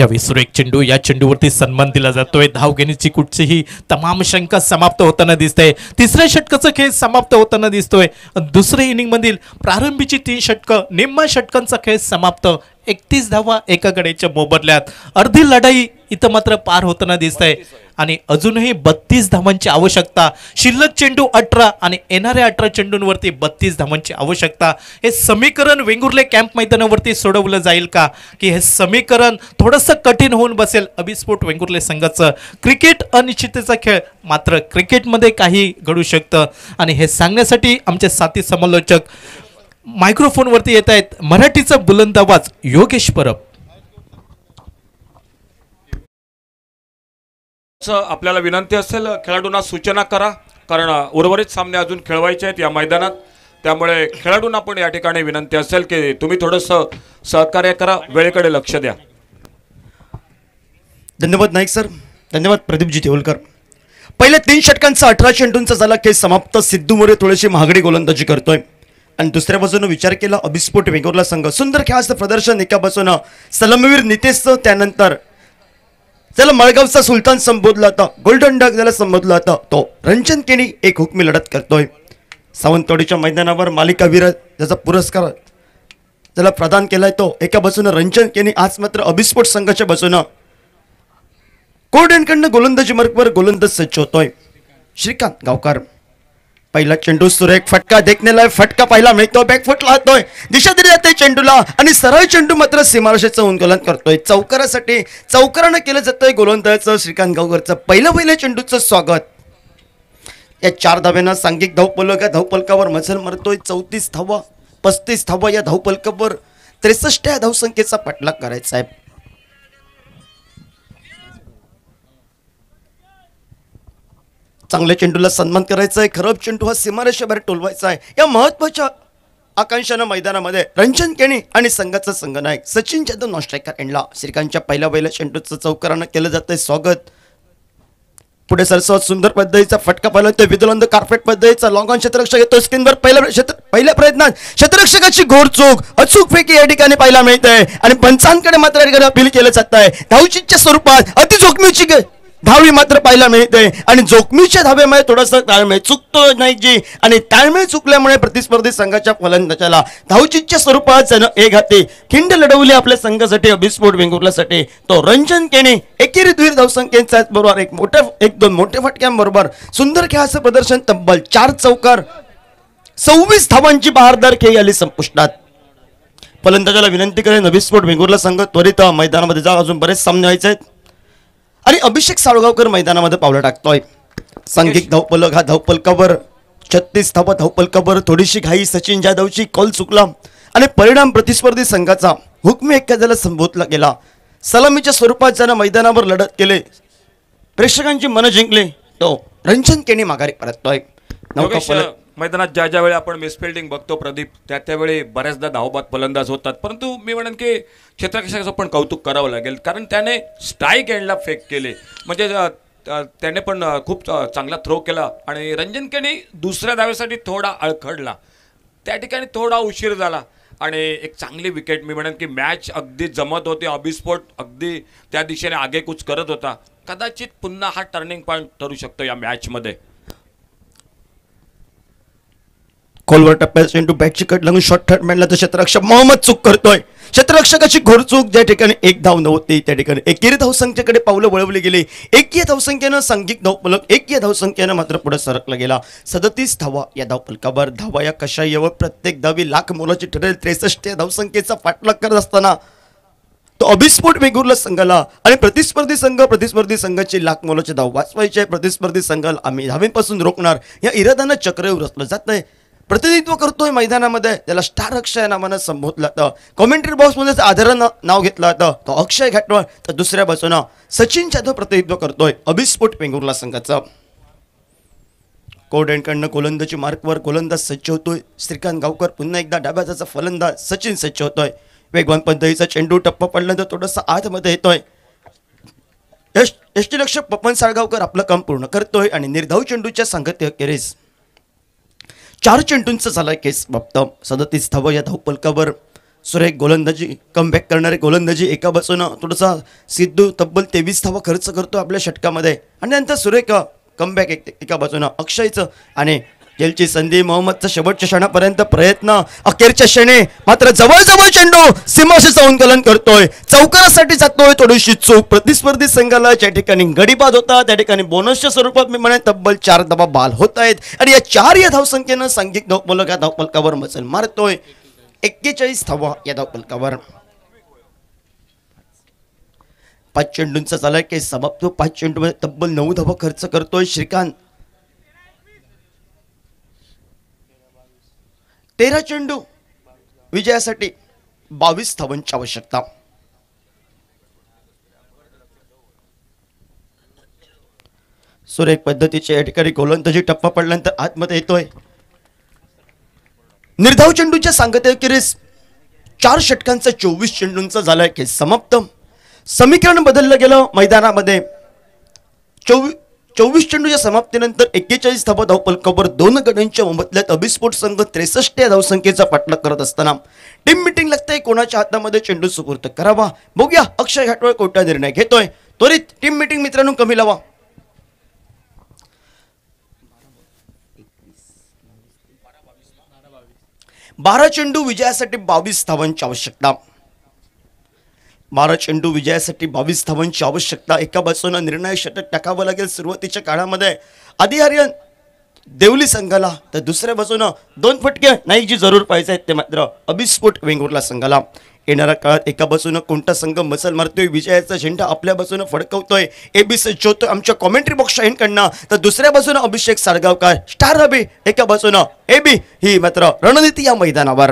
विसरू एक चेंडू या चेंडूवरती सन्मान दिला जातोय धाव घेण्याची कुठचीही तमाम शंका समाप्त होताना आहे तिसऱ्या षटकाचा खेळ समाप्त होताना दिसतोय दुसऱ्या इनिंगमधील प्रारंभीची तीन षटकं निम्मा षटकांचा खेळ समाप्त एकतीस धावा एका गड्याच्या मोबदल्यात अर्धी लढाई इथं मात्र पार होताना दिसत आहे आणि अजूनही बत्तीस धावांची आवश्यकता शिल्लक चेंडू अठरा आणि येणाऱ्या अठरा चेंडूंवरती बत्तीस धावांची आवश्यकता हे समीकरण वेंगुर्ले कॅम्प मैदानावरती सोडवलं जाईल का की हे समीकरण थोडंसं कठीण होऊन बसेल अभिस्फोट वेंगुर्ले संघाचं क्रिकेट अनिश्चिततेचा खेळ मात्र क्रिकेटमध्ये काही घडू शकतं आणि हे सांगण्यासाठी आमचे साथी समालोचक मायक्रोफोनवरती येत आहेत मराठीचा बुलंद आवाज योगेश परब आपल्याला विनंती असेल खेळाडूंना सूचना करा कारण उर्वरित सामने अजून खेळवायचे आहेत या मैदानात त्यामुळे खेळाडूंना पण या ठिकाणी विनंती असेल की तुम्ही थोडंसं सहकार्य करा वेळेकडे लक्ष द्या धन्यवाद नाईक सर धन्यवाद प्रदीपजी देवलकर पहिल्या तीन षटकांचा अठरा चेंडूंचा झाला खेळ समाप्त सिद्धू मोरे थोडीशी महागडी गोलंदाजी करतोय आणि दुसऱ्या बाजूनं विचार केला अभिस्फोट वेगोरला संघ सुंदर खेळाचं प्रदर्शन एका बाजूनं सलमवीर नितेशचं त्यानंतर त्याला मळगावचा सुलतान संबोधला होता गोल्डन डग ज्याला संबोधला होता तो रंजन केणी एक हुकमी लढत करतोय सावंतवाडीच्या मैदानावर मालिकावीर ज्याचा पुरस्कार त्याला प्रदान केलाय तो एका बाजूनं रंजन केणी आज मात्र अभिस्फोट संघाच्या बाजूनं कोर्डनकडनं गोलंदाजी मार्गवर गोलंदाज सज्ज होतोय श्रीकांत गावकर पहिला चेंडू सुरेख फटका देखण्याला फटका पहिला मिळतो बॅकफुट लावतोय दिशा दिली जाते चेंडूला आणि सरळ चेंडू मात्र सीमारेषेचं उंदोलन करतोय चौकारासाठी चौकारानं केलं जातंय गोलंदाजाचं श्रीकांत गावकरचं पहिलं पहिलं चेंडूचं स्वागत या चार धाव्यांना सांघिक धावपलक या धावपलकावर मजल मरतोय चौतीस धावा पस्तीस धावा या धावपलकावर त्रेसष्ट या धावसंख्येचा पाठलाग करायचा आहे चांगल्या चेंडूला सन्मान करायचा आहे खरब चेंडू हा सीमारेषेबाहेर टोलवायचा आहे या महत्वाच्या आकांक्षानं मैदानामध्ये रंजन केणी आणि संघाचा नायक सचिन जाधव नॉन स्ट्रायकर एंडला श्रीकांतच्या पहिल्या पहिल्या चेंडूचं चौकारानं केलं जातंय स्वागत पुढे सरस्वत सुंदर पद्धतीचा फटका पाहिला होतो विदुलंद कार्पेट पद्धतीचा लॉंग ऑन क्षेत्ररक्षक येतो स्क्रीनवर पहिल्या क्षेत्र पहिल्या प्रयत्नात क्षेत्ररक्षकाची चूक अचूक फेकी या ठिकाणी पाहायला मिळते आणि पंचांकडे मात्र अपील केलं जात आहे धावचीच्या स्वरूपात अति अतिजोखमीची धावी मात्र पाहायला मिळते आणि जोखमीच्या धाव्यामुळे थोडासा ताळमेळ चुकतो जी आणि ताळमेळ चुकल्यामुळे प्रतिस्पर्धी संघाच्या फलंदाजाला धावचितच्या स्वरूपात त्यानं एक हाती खिंड लढवली आपल्या संघासाठी अभिस्फोट वेंगुर्ल्यासाठी तो रंजन केणे एकेरी द्वीर धावसंख्येचा बरोबर एक मोठ्या एक दोन मोठ्या फटक्यांबरोबर सुंदर खेळाचं प्रदर्शन तब्बल चार चौकार सव्वीस धावांची बहारदार खेळी आली संपुष्टात फलंदाजाला विनंती करेन अभिस्फोट वेंगुर्ला संघ त्वरित मैदानामध्ये जा अजून बरेच सामने व्हायचे आहेत आणि अभिषेक साळगावकर मैदानामध्ये पावलं टाकतोय सांघिक धावपल हा धावपल कबर छत्तीस धाव धावपल थोडीशी घाई सचिन जाधवची कॉल चुकला आणि परिणाम प्रतिस्पर्धी संघाचा हुकमी एखाद्याला संबोधला गेला सलामीच्या स्वरूपात ज्यानं मैदानावर लढत केले प्रेक्षकांची मनं जिंकले तो रंजन केणी माघारी परततोय नौका मैदानात ज्या ज्यावेळी आपण मिसफिल्डिंग बघतो प्रदीप त्या त्यावेळी बऱ्याचदा धावबाद फलंदाज होतात परंतु मी म्हणेन की क्षेत्रक्षकाचं पण कौतुक करावं लागेल कारण त्याने स्ट्राईक एंडला फेक केले म्हणजे त्याने पण खूप चांगला थ्रो केला आणि रंजनकेने दुसऱ्या धावेसाठी थोडा अळखडला त्या ठिकाणी थोडा उशीर झाला आणि एक चांगली विकेट मी म्हणेन की मॅच अगदी जमत होती अभिस्फोट अगदी त्या दिशेने आगेकूच करत होता कदाचित पुन्हा हा टर्निंग पॉईंट ठरू शकतो या मॅचमध्ये खोलवर टप्प्यात चेंडू बॅटची कट लागून शॉर्ट थर्ड मॅनला तर क्षेत्ररक्षक मोहम्मद चूक करतोय क्षेत्ररक्षकाची घोरचूक ज्या ठिकाणी एक धाव नव्हती त्या ठिकाणी एकेरी धावसंख्येकडे पावलं वळवली गेली एकीय धावसंख्येनं सांघिक धावपलक एकीय धावसंख्येनं मात्र पुढे सरकला गेला सदतीस धावा या धावपलकावर धावा या कशा येव प्रत्येक धावी लाख मोलाची ठरेल त्रेसष्ट या धावसंख्येचा फाटलाग करत असताना तो अभिस्फोट वेगुरला संघाला आणि प्रतिस्पर्धी संघ प्रतिस्पर्धी संघाची लाख मोलाचे धाव वाचवायचे प्रतिस्पर्धी संघाला आम्ही धावींपासून रोखणार या इरादानं चक्रव्यूह रचलं जात नाही प्रतिनिधित्व करतोय मैदानामध्ये त्याला स्टार अक्षय या नावानं संबोधलं जातं कॉमेंट्री बॉक्समध्येच आधारानं नाव घेतलं जातं तो अक्षय घाटवळ तर दुसऱ्या बाजूनं सचिन जाधव प्रतिनिधित्व करतोय अभिस्फोट पेंगुर्ला संघाचं कोडकडनं गोलंदाजी मार्कवर गोलंदाज सज्ज होतोय श्रीकांत गावकर पुन्हा एकदा डाब्याचा फलंदाज सचिन सज्ज होतोय वेगवान पद्धतीचा चेंडू टप्पा पडल्यानंतर थोडासा आतमध्ये येतोय यश यष्टीरक्षक पपन साळगावकर आपलं काम पूर्ण करतोय आणि निर्धाव चेंडूच्या सांगत्य केरीस चार चेंडूंचं आहे केस बाप्त सदतीस धाव या धावपलकावर सुरेख गोलंदाजी कमबॅक करणारे गोलंदाजी एका बसून थोडासा सिद्धू तब्बल तेवीस धावा खर्च करतो आपल्या षटकामध्ये आणि नंतर सुरेख कमबॅक एक एका बाजूनं अक्षयचं आणि अखेरची संधी मोहम्मदचा शेवटच्या क्षणापर्यंत प्रयत्न अखेरच्या क्षणे मात्र जवळजवळ चेंडू सीमाशीचं संकलन करतोय चौकारासाठी जातोय थोडीशी चूक प्रतिस्पर्धी संघाला ज्या ठिकाणी गडीबाद होता त्या ठिकाणी बोनसच्या स्वरूपात मी म्हणे तब्बल चार धबा बाल होत आहेत आणि या चार या धावसंख्येनं सांघिक धावपलक या धावपलकावर मजल मारतोय एक्केचाळीस धावा या धावपलकावर पाच चेंडूंचा चालक समाप्त पाच मध्ये तब्बल नऊ धावा खर्च करतोय श्रीकांत तेरा चेंडू विजयासाठी बावीस धावांची आवश्यकता सुरेख पद्धतीचे या ठिकाणी गोलंदाजी टप्पा पडल्यानंतर आतमध्ये येतोय निर्धाव चेंडूच्या किरीस चार षटकांचा चोवीस चेंडूंचा झालंय की समाप्त समीकरण बदललं गेलं मैदानामध्ये चोवीस चोवीस चेंडूच्या समाप्तीनंतर एक्केचाळीस धाव पलकावर दोन गटांच्या मोबदल्यात अभिस्फोट संघ त्रेसष्ट या धावसंख्येचा पाठलाग करत असताना टीम मिटिंग लागते कोणाच्या हातामध्ये चेंडू सुपूर्त करावा बघूया अक्षय घाटवळ कोणता निर्णय घेतोय त्वरित टीम मिटिंग मित्रांनो कमी लावा बारा चेंडू विजयासाठी बावीस धावांची आवश्यकता मारा चेंडू विजयासाठी बावीस धावांची आवश्यकता एका बाजूनं निर्णय षटक टाकावं लागेल सुरुवातीच्या काळामध्ये हरियन देवली संघाला तर दुसऱ्या बाजूनं दोन फटके जी जरूर पाहिजे आहेत ते मात्र अभिस्फोट वेंगुर्ला संघाला येणाऱ्या काळात एका बाजूनं कोणता संघ मसल मारतोय विजयाचा झेंडा आपल्या बाजूनं फडकवतोय एबीसी जोतो आमच्या कॉमेंट्री बॉक्स शाहीनकडनं तर दुसऱ्या बाजूनं अभिषेक साळगावकर स्टार हबी एका बाजूनं बी ही मात्र रणनीती या मैदानावर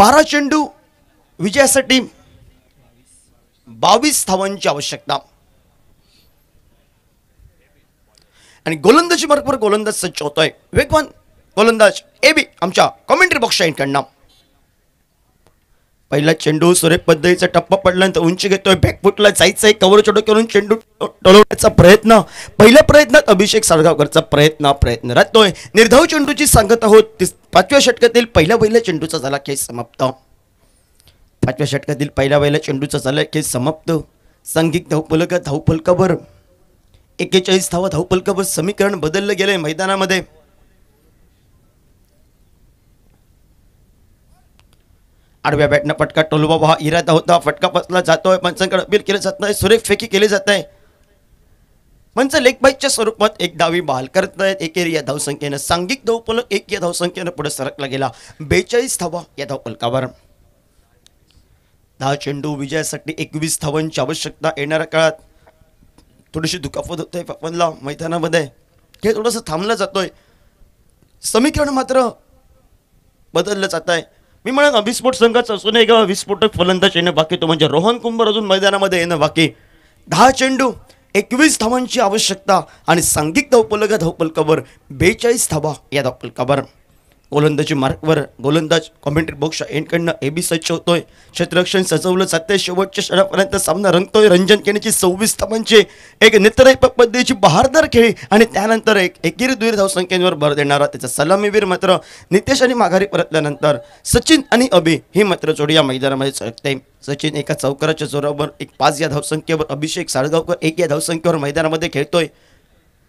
बारा चेंडू विजयासाठी बावीस धावांची आवश्यकता आणि गोलंदाजी मार्गवर गोलंदाज सज्ज होतोय वेगवान गोलंदाज ए बी आमच्या कॉमेंट्री बॉक्सच्या कडनं पहिला चेंडू पद्धतीचा टप्पा पडल्यानंतर उंची घेतोय बॅकफुटला जायचं आहे कवर चढो करून चेंडू टळवण्याचा प्रयत्न पहिल्या प्रयत्नात अभिषेक साळगावकरचा प्रयत्न प्रयत्न राहतोय निर्धाव चेंडूची सांगत आहोत पाचव्या षटकातील पहिल्या पहिल्या चेंडूचा झाला खेळ समाप्त पाचव्या षटकातील पहिल्या पहिल्या चेंडूचा झाला खेळ समाप्त सांघिक धावपलक धावफलकावर एकेचाळीस धावा धावफलकावर समीकरण बदललं गेलंय मैदानामध्ये आडव्या बॅटनं फटका टोलवा व्हा इरादा होता फटका जातोय पंचांकडे अपील केलं जात नाही सुरेख फेकी केली जात आहे पंच लेखबाईच्या स्वरूपात एक दावी बाल करत आहेत एकेरी या धावसंख्येनं सांघिक धावपलक एक या धावसंख्येनं पुढे सरकला गेला बेचाळीस धावा या धावपलकावर दहा चेंडू विजयासाठी एकवीस धावांची आवश्यकता येणाऱ्या काळात थोडीशी दुखापत आहे पापनला मैदानामध्ये हे थोडंसं थांबलं जातोय समीकरण मात्र बदललं जात आहे मी म्हणत विस्फोट संघाचा असून एक विस्फोटक फलंदाज येणं बाकी तो म्हणजे रोहन कुंभर अजून मैदानामध्ये येणं बाकी दहा चेंडू एकवीस धावांची आवश्यकता आणि सांघिक धावपलक या धावपलकावर बेचाळीस धावा या धावपलकावर गोलंदाजी मार्कवर गोलंदाज कॉमेंट्री बॉक्स यांकडनं एबी सज्ज होतोय क्षेत्ररक्षण सजवलं जाते शेवटच्या क्षणापर्यंत सामना रंगतोय रंजन केनेची सव्वीस धावांचे एक नेत्रैप पद्धतीची बहारदार खेळी आणि त्यानंतर एक एकेरी दुहेरी धावसंख्येवर भर देणारा त्याचा सलामीवीर मात्र नितेश आणि माघारी परतल्यानंतर सचिन आणि अभि ही मात्र जोडी या मैदानामध्ये चळकते सचिन एका चौकाराच्या जोरावर एक पाच या धावसंख्येवर अभिषेक साळगावकर एक या धावसंख्येवर मैदानामध्ये खेळतोय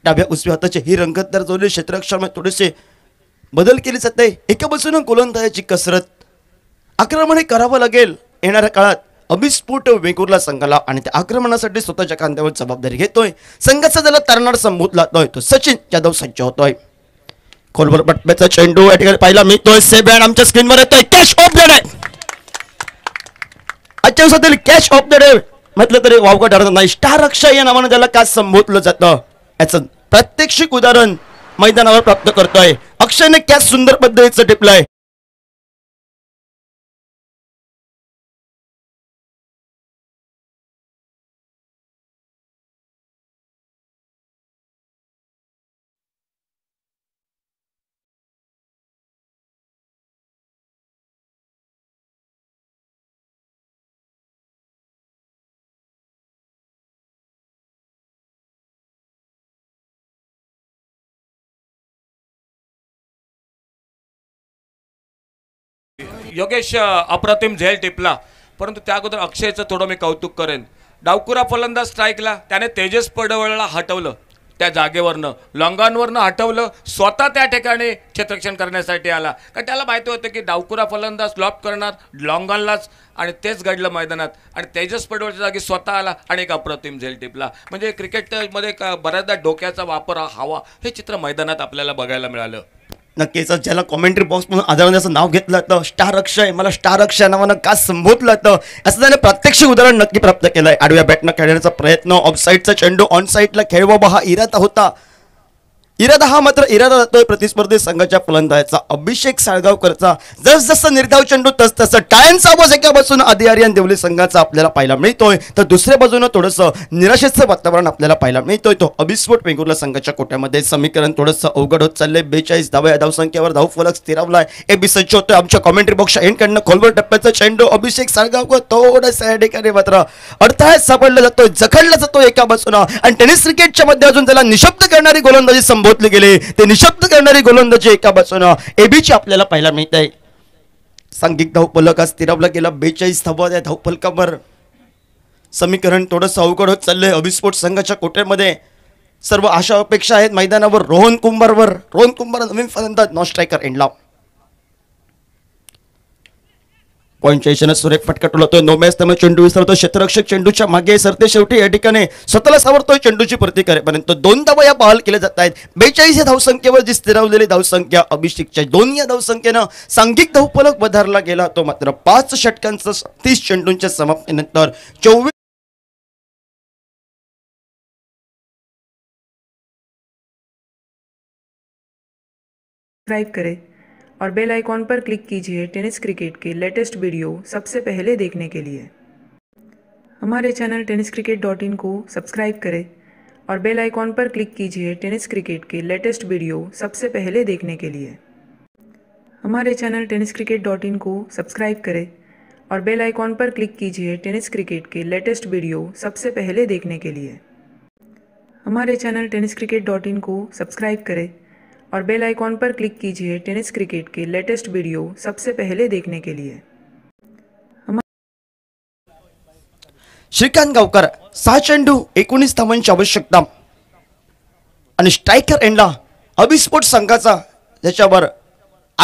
डाव्या उजव्या हाताचे ही रंगतदार जोडले क्षेत्ररक्षणामध्ये थोडेसे बदल केली जात नाही एका बाजूनं गोलंदाजाची कसरत आक्रमण हे करावं लागेल येणाऱ्या काळात अभिस्फोट वेगुरला संघाला आणि त्या आक्रमणासाठी स्वतःच्या कांद्यावर जबाबदारी घेतोय संघाचा त्याला तरणार संबोधला तो सचिन यादव सज्ज होतोय खोलवर पटप्याचा चेंडू या ठिकाणी पाहिला मी मिळतोय सेब आमच्या स्क्रीनवर येतोय कॅश ऑफ द डे आजच्या दिवसातील कॅश ऑफ द डे म्हटलं तरी वावगा ठरत नाही स्टार रक्षा या नावानं त्याला का संबोधलं जातं याचं प्रात्यक्षिक उदाहरण मैदानावर प्राप्त करतोय अक्षय ने क्या सुंदर पद्धतीचं टिपलंय योगेश अप्रतिम झेल टिपला परंतु त्या अगोदर अक्षयचं थोडं मी कौतुक करेन डावकुरा फलंदाज स्ट्राईकला त्याने तेजस पडवळला हटवलं त्या जागेवरनं लॉंगांवरनं हटवलं स्वतः त्या ठिकाणी क्षेत्रक्षण करण्यासाठी आला कारण त्याला माहिती होतं की डावकुरा फलंदाज लॉप करणार लॉंगांनाच आणि तेच घडलं मैदानात आणि तेजस पडवळच्या जागी स्वतः आला आणि एक अप्रतिम झेल टिपला म्हणजे क्रिकेटमध्ये बऱ्याचदा डोक्याचा वापर हवा हे चित्र मैदानात आपल्याला बघायला मिळालं नक्कीच ज्याला कॉमेंट्री बॉक्समधून आदरणाचं नाव घेतलं होतं स्टार अक्षय मला स्टार अक्षय नावानं का संबोधलं होतं असं त्याने प्रत्यक्ष उदाहरण नक्की प्राप्त केलंय आडव्या बॅटनं खेळण्याचा प्रयत्न ऑफसाईडचा चेंडू ऑन साईडला खेळवा हा इरादा होता इरादा हा मात्र इरादा जातोय प्रतिस्पर्धी संघाच्या फलंदाजाचा अभिषेक साळगावकरचा जसं निर्धाव चेंडू तस तसं टाळ्यांचा आवाज एका बाजून अधियारियन देवली संघाचा आपल्याला पाहायला मिळतोय तर दुसऱ्या बाजूनं थोडंसं निराशेचं वातावरण आपल्याला पाहायला मिळतोय तो अभिस्फोट वेंगुर्ला संघाच्या कोट्यामध्ये समीकरण थोडंसं अवघड होत चाललंय बेचाळीस धावा या धावसंख्येवर धाव फलक स्थिरावलाय बी सज्ज होतोय आमच्या कॉमेंट्री बॉक्सच्या एंडकडनं खोलवर टप्प्याचा चेंडू अभिषेक साळगावकर थोडंसं या ठिकाणी मात्र अडथळ्यात सापडला जातोय जखडला जातो एका बाजून आणि टेनिस क्रिकेटच्या मध्ये अजून त्याला निशब्द करणारी गोलंदाजी संबोधले गेले ते निशब्द करणारी गोलंदाजी एका बाजूनं एबीची आपल्याला पाहायला आहे सांघिक धावपलक आज तिरावला गेला बेचाळीस धावा त्या धावपलकावर समीकरण थोडंसं अवघड होत चाललंय अभिस्फोट संघाच्या कोट्यामध्ये सर्व आशा अपेक्षा आहेत मैदानावर रोहन कुंभारवर रोहन कुंभार नवीन फलंदाज नॉन स्ट्रायकर एंडलाव पॉईंटच्या सुरेख फटका टोलतोय नोमॅच त्यामुळे चेंडू विसरतो क्षेत्ररक्षक चेंडूच्या मागे सरते शेवटी या ठिकाणी स्वतःला सावरतोय चेंडूची प्रतिकारेपर्यंत दोन धावा या बहाल केल्या जात आहेत बेचाळीस या धावसंख्येवर जी स्थिरावलेली धावसंख्या अभिषेकच्या दोन या धावसंख्येनं सांघिक धावफलक बधारला गेला तो मात्र पाच षटकांचा तीस चेंडूंच्या समाप्तीनंतर चोवीस करें और बेल आइकॉन पर क्लिक कीजिए टेनिस क्रिकेट के लेटेस्ट वीडियो सबसे पहले देखने के लिए हमारे channel tennis cricket dot in को सब्सक्राइब करें और बेल आइकॉन पर क्लिक कीजिए टेनिस क्रिकेट के लेटेस्ट वीडियो सबसे पहले देखने के लिए हमारे channel tennis cricket dot in को सब्सक्राइब करें और बेल आइकॉन पर क्लिक कीजिए टेनिस क्रिकेट के लेटेस्ट वीडियो सबसे पहले देखने के लिए हमारे channel tennis cricket dot in को सब्सक्राइब करें और बेल आइकॉन पर क्लिक कीजिए टेनिस क्रिकेट के लेटेस्ट वीडियो सबसे पहले देखने के लिए श्रीकांत गावकर सहा चेंडू एकोणीस धावांची आवश्यकता आणि स्ट्रायकर एंडला अभिस्फोट संघाचा ज्याच्यावर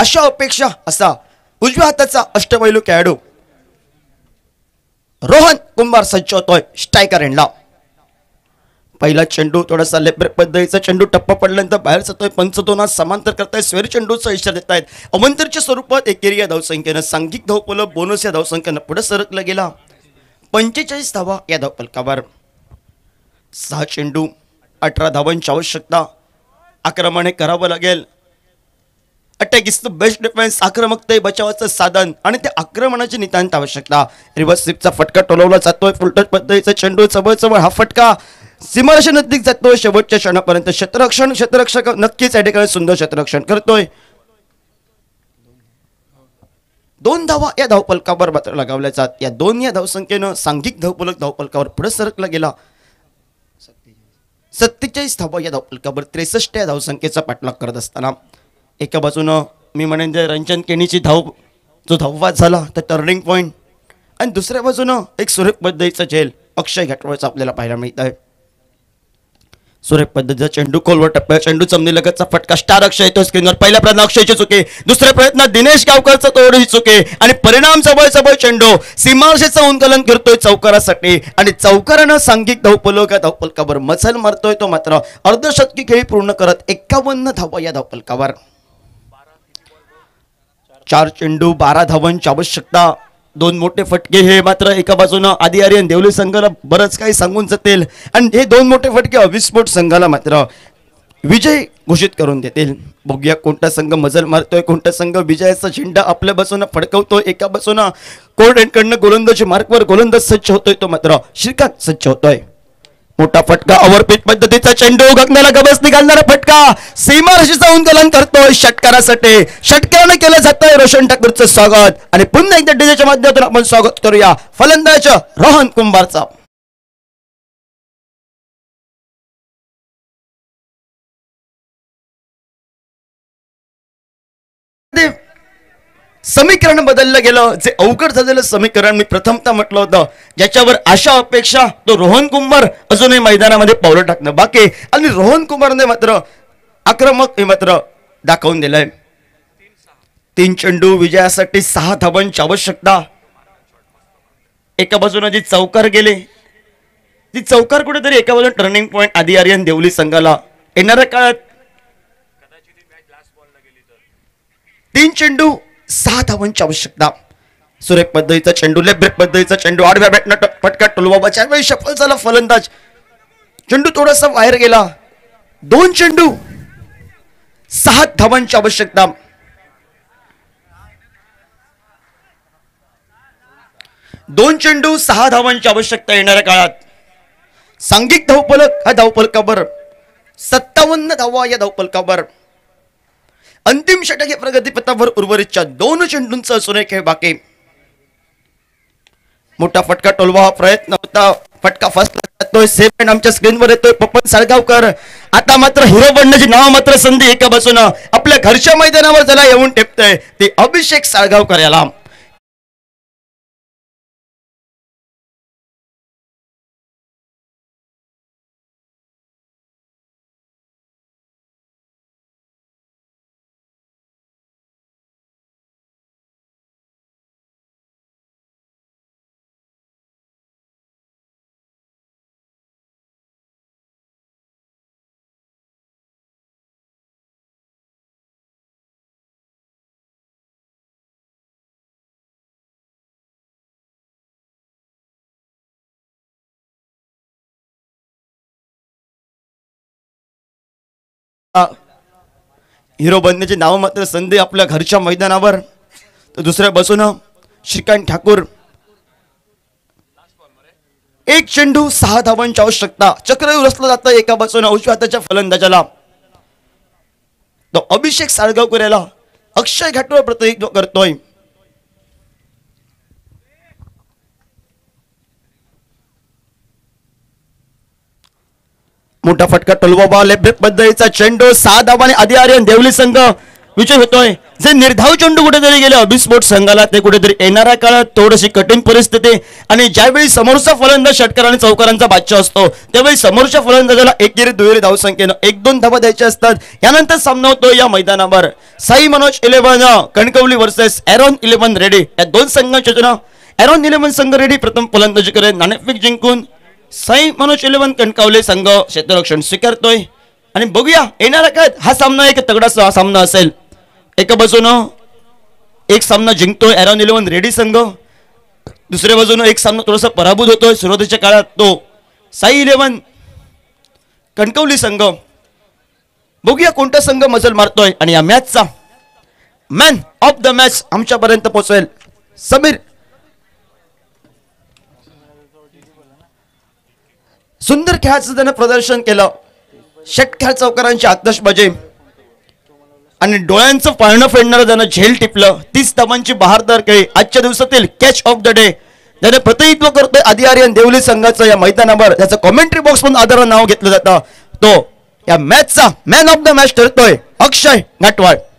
आशा अपेक्षा असा उजव्या हाताचा अष्टपैलू खेळाडू रोहन कुंभार सज्ज होतोय स्ट्रायकर एंडला पहिला चेंडू थोडासा लेफ्ट पद्धतीचा चेंडू टप्पा पडल्यानंतर बाहेर जातोय पंच दोना समांतर करताय स्वेर चेंडूचा इशारा देत आहेत अमंतरच्या स्वरूपात एकेरी या धावसंख्येनं सांघिक धावपल बोनस या धावसंख्येनं पुढे सरकला गेला पंचेचाळीस धावा या धावपलकावर सहा चेंडू अठरा धावांची आवश्यकता आक्रमणे करावं लागेल attack is the best defence ते बचावाचं साधन आणि ते आक्रमणाची नितांत आवश्यकता रिव्हर्स स्विपचा फटका टोलवला जातोय फुलटच पद्धतीचा चेंडू चवळ चवळ हा फटका सीमारेषा नदीक जातो शेवटच्या क्षणापर्यंत शत्ररक्षण शत्ररक्षक नक्कीच या ठिकाणी सुंदर क्षेत्ररक्षण करतोय दोन धावा या धावपलकावर मात्र लगावल्या जात या दोन या धावसंख्येनं सांघिक धावपलक धावपलकावर पुढे सरकला गेला सत्तेचाळीस धावा या धावपलकावर त्रेसष्ट या धावसंख्येचा पाठलाग करत असताना एका बाजूनं मी म्हणेन जे रंजन केणीची धाव जो धाववाद झाला तर टर्निंग पॉईंट आणि दुसऱ्या बाजूनं एक सुरेख पद्धतीचं झेल अक्षय घाटवळचं आपल्याला पाहायला मिळत आहे पद्धतीचा चेंडू खोलवर टप्प्या चेंडू लगतचा फटका स्टार अक्षय येतो स्क्रीनवर पहिल्या प्रयत्न अक्षयची चुके दुसऱ्या प्रयत्न दिनेश गावकरचा तोड चुके आणि परिणाम सबळ सबळ चेंडू सीमाशेचं उंकलन करतोय चौकारासाठी आणि चौकारानं सांघिक धावपलक या धावपलकावर मसल मारतोय तो मात्र अर्धशतकी खेळी पूर्ण करत एक्कावन्न धावा या धावपलकावर चार चेंडू बारा धावांची आवश्यकता दोन मोठे फटके हे मात्र एका बाजूनं आधी आर्यन देवली संघाला बरंच काही सांगून जातील आणि हे दोन मोठे फटके अविस्फोट संघाला मात्र विजय घोषित करून देतील बघूया कोणता संघ मजल मारतोय कोणता संघ विजयाचा झेंडा आपल्या बसून फडकवतोय एका बसून कोर्ट एंडकडनं गोलंदाजी मार्कवर गोलंदाज सज्ज होतोय तो मात्र श्रीकांत सज्ज होतोय मोठा फटका पिच पद्धतीचा चेंडू गगनाला गबस निघालणारा फटका सीमारशीचं उंदोलन करतोय षटकारासाठी षटकारानं केलं जातंय रोशन ठाकूरचं स्वागत आणि पुन्हा एकदा डीजेच्या माध्यमातून आपण स्वागत करूया फलंदाज रोहन कुंभारचा समीकरण बदललं गेलं जे अवघड झालेलं समीकरण मी प्रथमता म्हटलं होतं ज्याच्यावर आशा अपेक्षा तो रोहन कुमार अजूनही मैदानामध्ये पावलं टाकणं बाकी आणि रोहन कुमारने मात्र आक्रमक हे मात्र दाखवून दिलंय तीन चेंडू विजयासाठी सहा धावांची आवश्यकता एका बाजूने जी चौकार गेले ती चौकार कुठेतरी एका बाजून टर्निंग पॉईंट आधी आर्यन देवली संघाला येणाऱ्या काळात तीन चेंडू सहा धावांची आवश्यकता सुरेख पद्धतीचा चेंडू लेफ्ट पद्धतीचा चेंडू आडव्या बॅटनं पटका टोलवाबाच्या वेळी सफल झाला फलंदाज चेंडू थोडासा बाहेर गेला दोन चेंडू सहा धावांची आवश्यकता दोन चेंडू सहा धावांची आवश्यकता येणाऱ्या काळात सांघिक धावपलक हा धावपलकावर सत्तावन्न धावा या धावपलकावर अंतिम षटके प्रगतीपथावर उर्वरितच्या दोन चेंडूंचा असून एक बाकी मोठा फटका टोलवा प्रयत्न होता फटका फर्स्ट येतोय आमच्या स्क्रीनवर येतोय पप्पन साळगावकर आता मात्र हिरो बनण्याची नाव मात्र संधी एका बसून आपल्या घरच्या मैदानावर ज्याला येऊन टेपतय ते अभिषेक साळगावकर याला हिरो बनण्याचे नाव मात्र संधी आपल्या घरच्या मैदानावर तर दुसऱ्या बसून श्रीकांत ठाकूर एक चेंडू सहा धावांची आवश्यकता चक्र रसला जातं एका बसून औषधाच्या फलंदाजाला तो अभिषेक साळगावकर याला अक्षय घाटवर प्रतिनिधित्व करतोय मोठा फटका बॉल लेफ्ट बद्दलचा चेंडू सहा धावाने आधी आर्यन देवली संघ विजय होतोय जे निर्धाव चेंडू कुठेतरी गेले अभिस्फोट संघाला ते कुठेतरी येणाऱ्या काळात थोडीशी कठीण परिस्थिती आणि ज्यावेळी समोरचा फलंदाज षटकार आणि चौकारांचा बादशाह असतो त्यावेळी समोरच्या फलंदाजाला एकेरी दुहेरी धाव संख्येनं एक दोन धावा द्यायचे असतात यानंतर सामना होतो या मैदानावर Sai Manoj eleven Kankavli versus Aaron eleven ready या दोन संघांच्या एरॉन इलेव्हन संघ रेडी प्रथम फलंदाजी करेल नाणेफेक जिंकून साई मनोज इलेवन कणकावले संघ क्षेत्ररक्षण स्वीकारतोय आणि बघूया येणार काय हा सामना एक तगडा सामना असेल एका बाजून एक सामना जिंकतोय अराउंड इलेवन रेडी संघ दुसऱ्या बाजूनं एक सामना थोडासा पराभूत होतोय सुरुवातीच्या काळात तो साई इलेवन कणकवली संघ बघूया कोणता संघ मजल मारतोय आणि या मॅचचा मॅन ऑफ द मॅच आमच्यापर्यंत पोहोचेल समीर सुंदर खेळाचं त्यानं प्रदर्शन केलं षटखेळ चौकारांची बजे आणि डोळ्यांचं पाळणं फेडणारं त्यानं झेल टिपलं तीस तमांची बहारदार केली आजच्या दिवसातील कॅच ऑफ द डे त्याने प्रतिनिधित्व करतोय अधिआर्य देवली संघाचं या मैदानावर त्याचं कॉमेंट्री बॉक्स मधून आधार नाव घेतलं जातं तो या मॅचचा मॅन ऑफ द मॅच ठरतोय अक्षय घाटवाड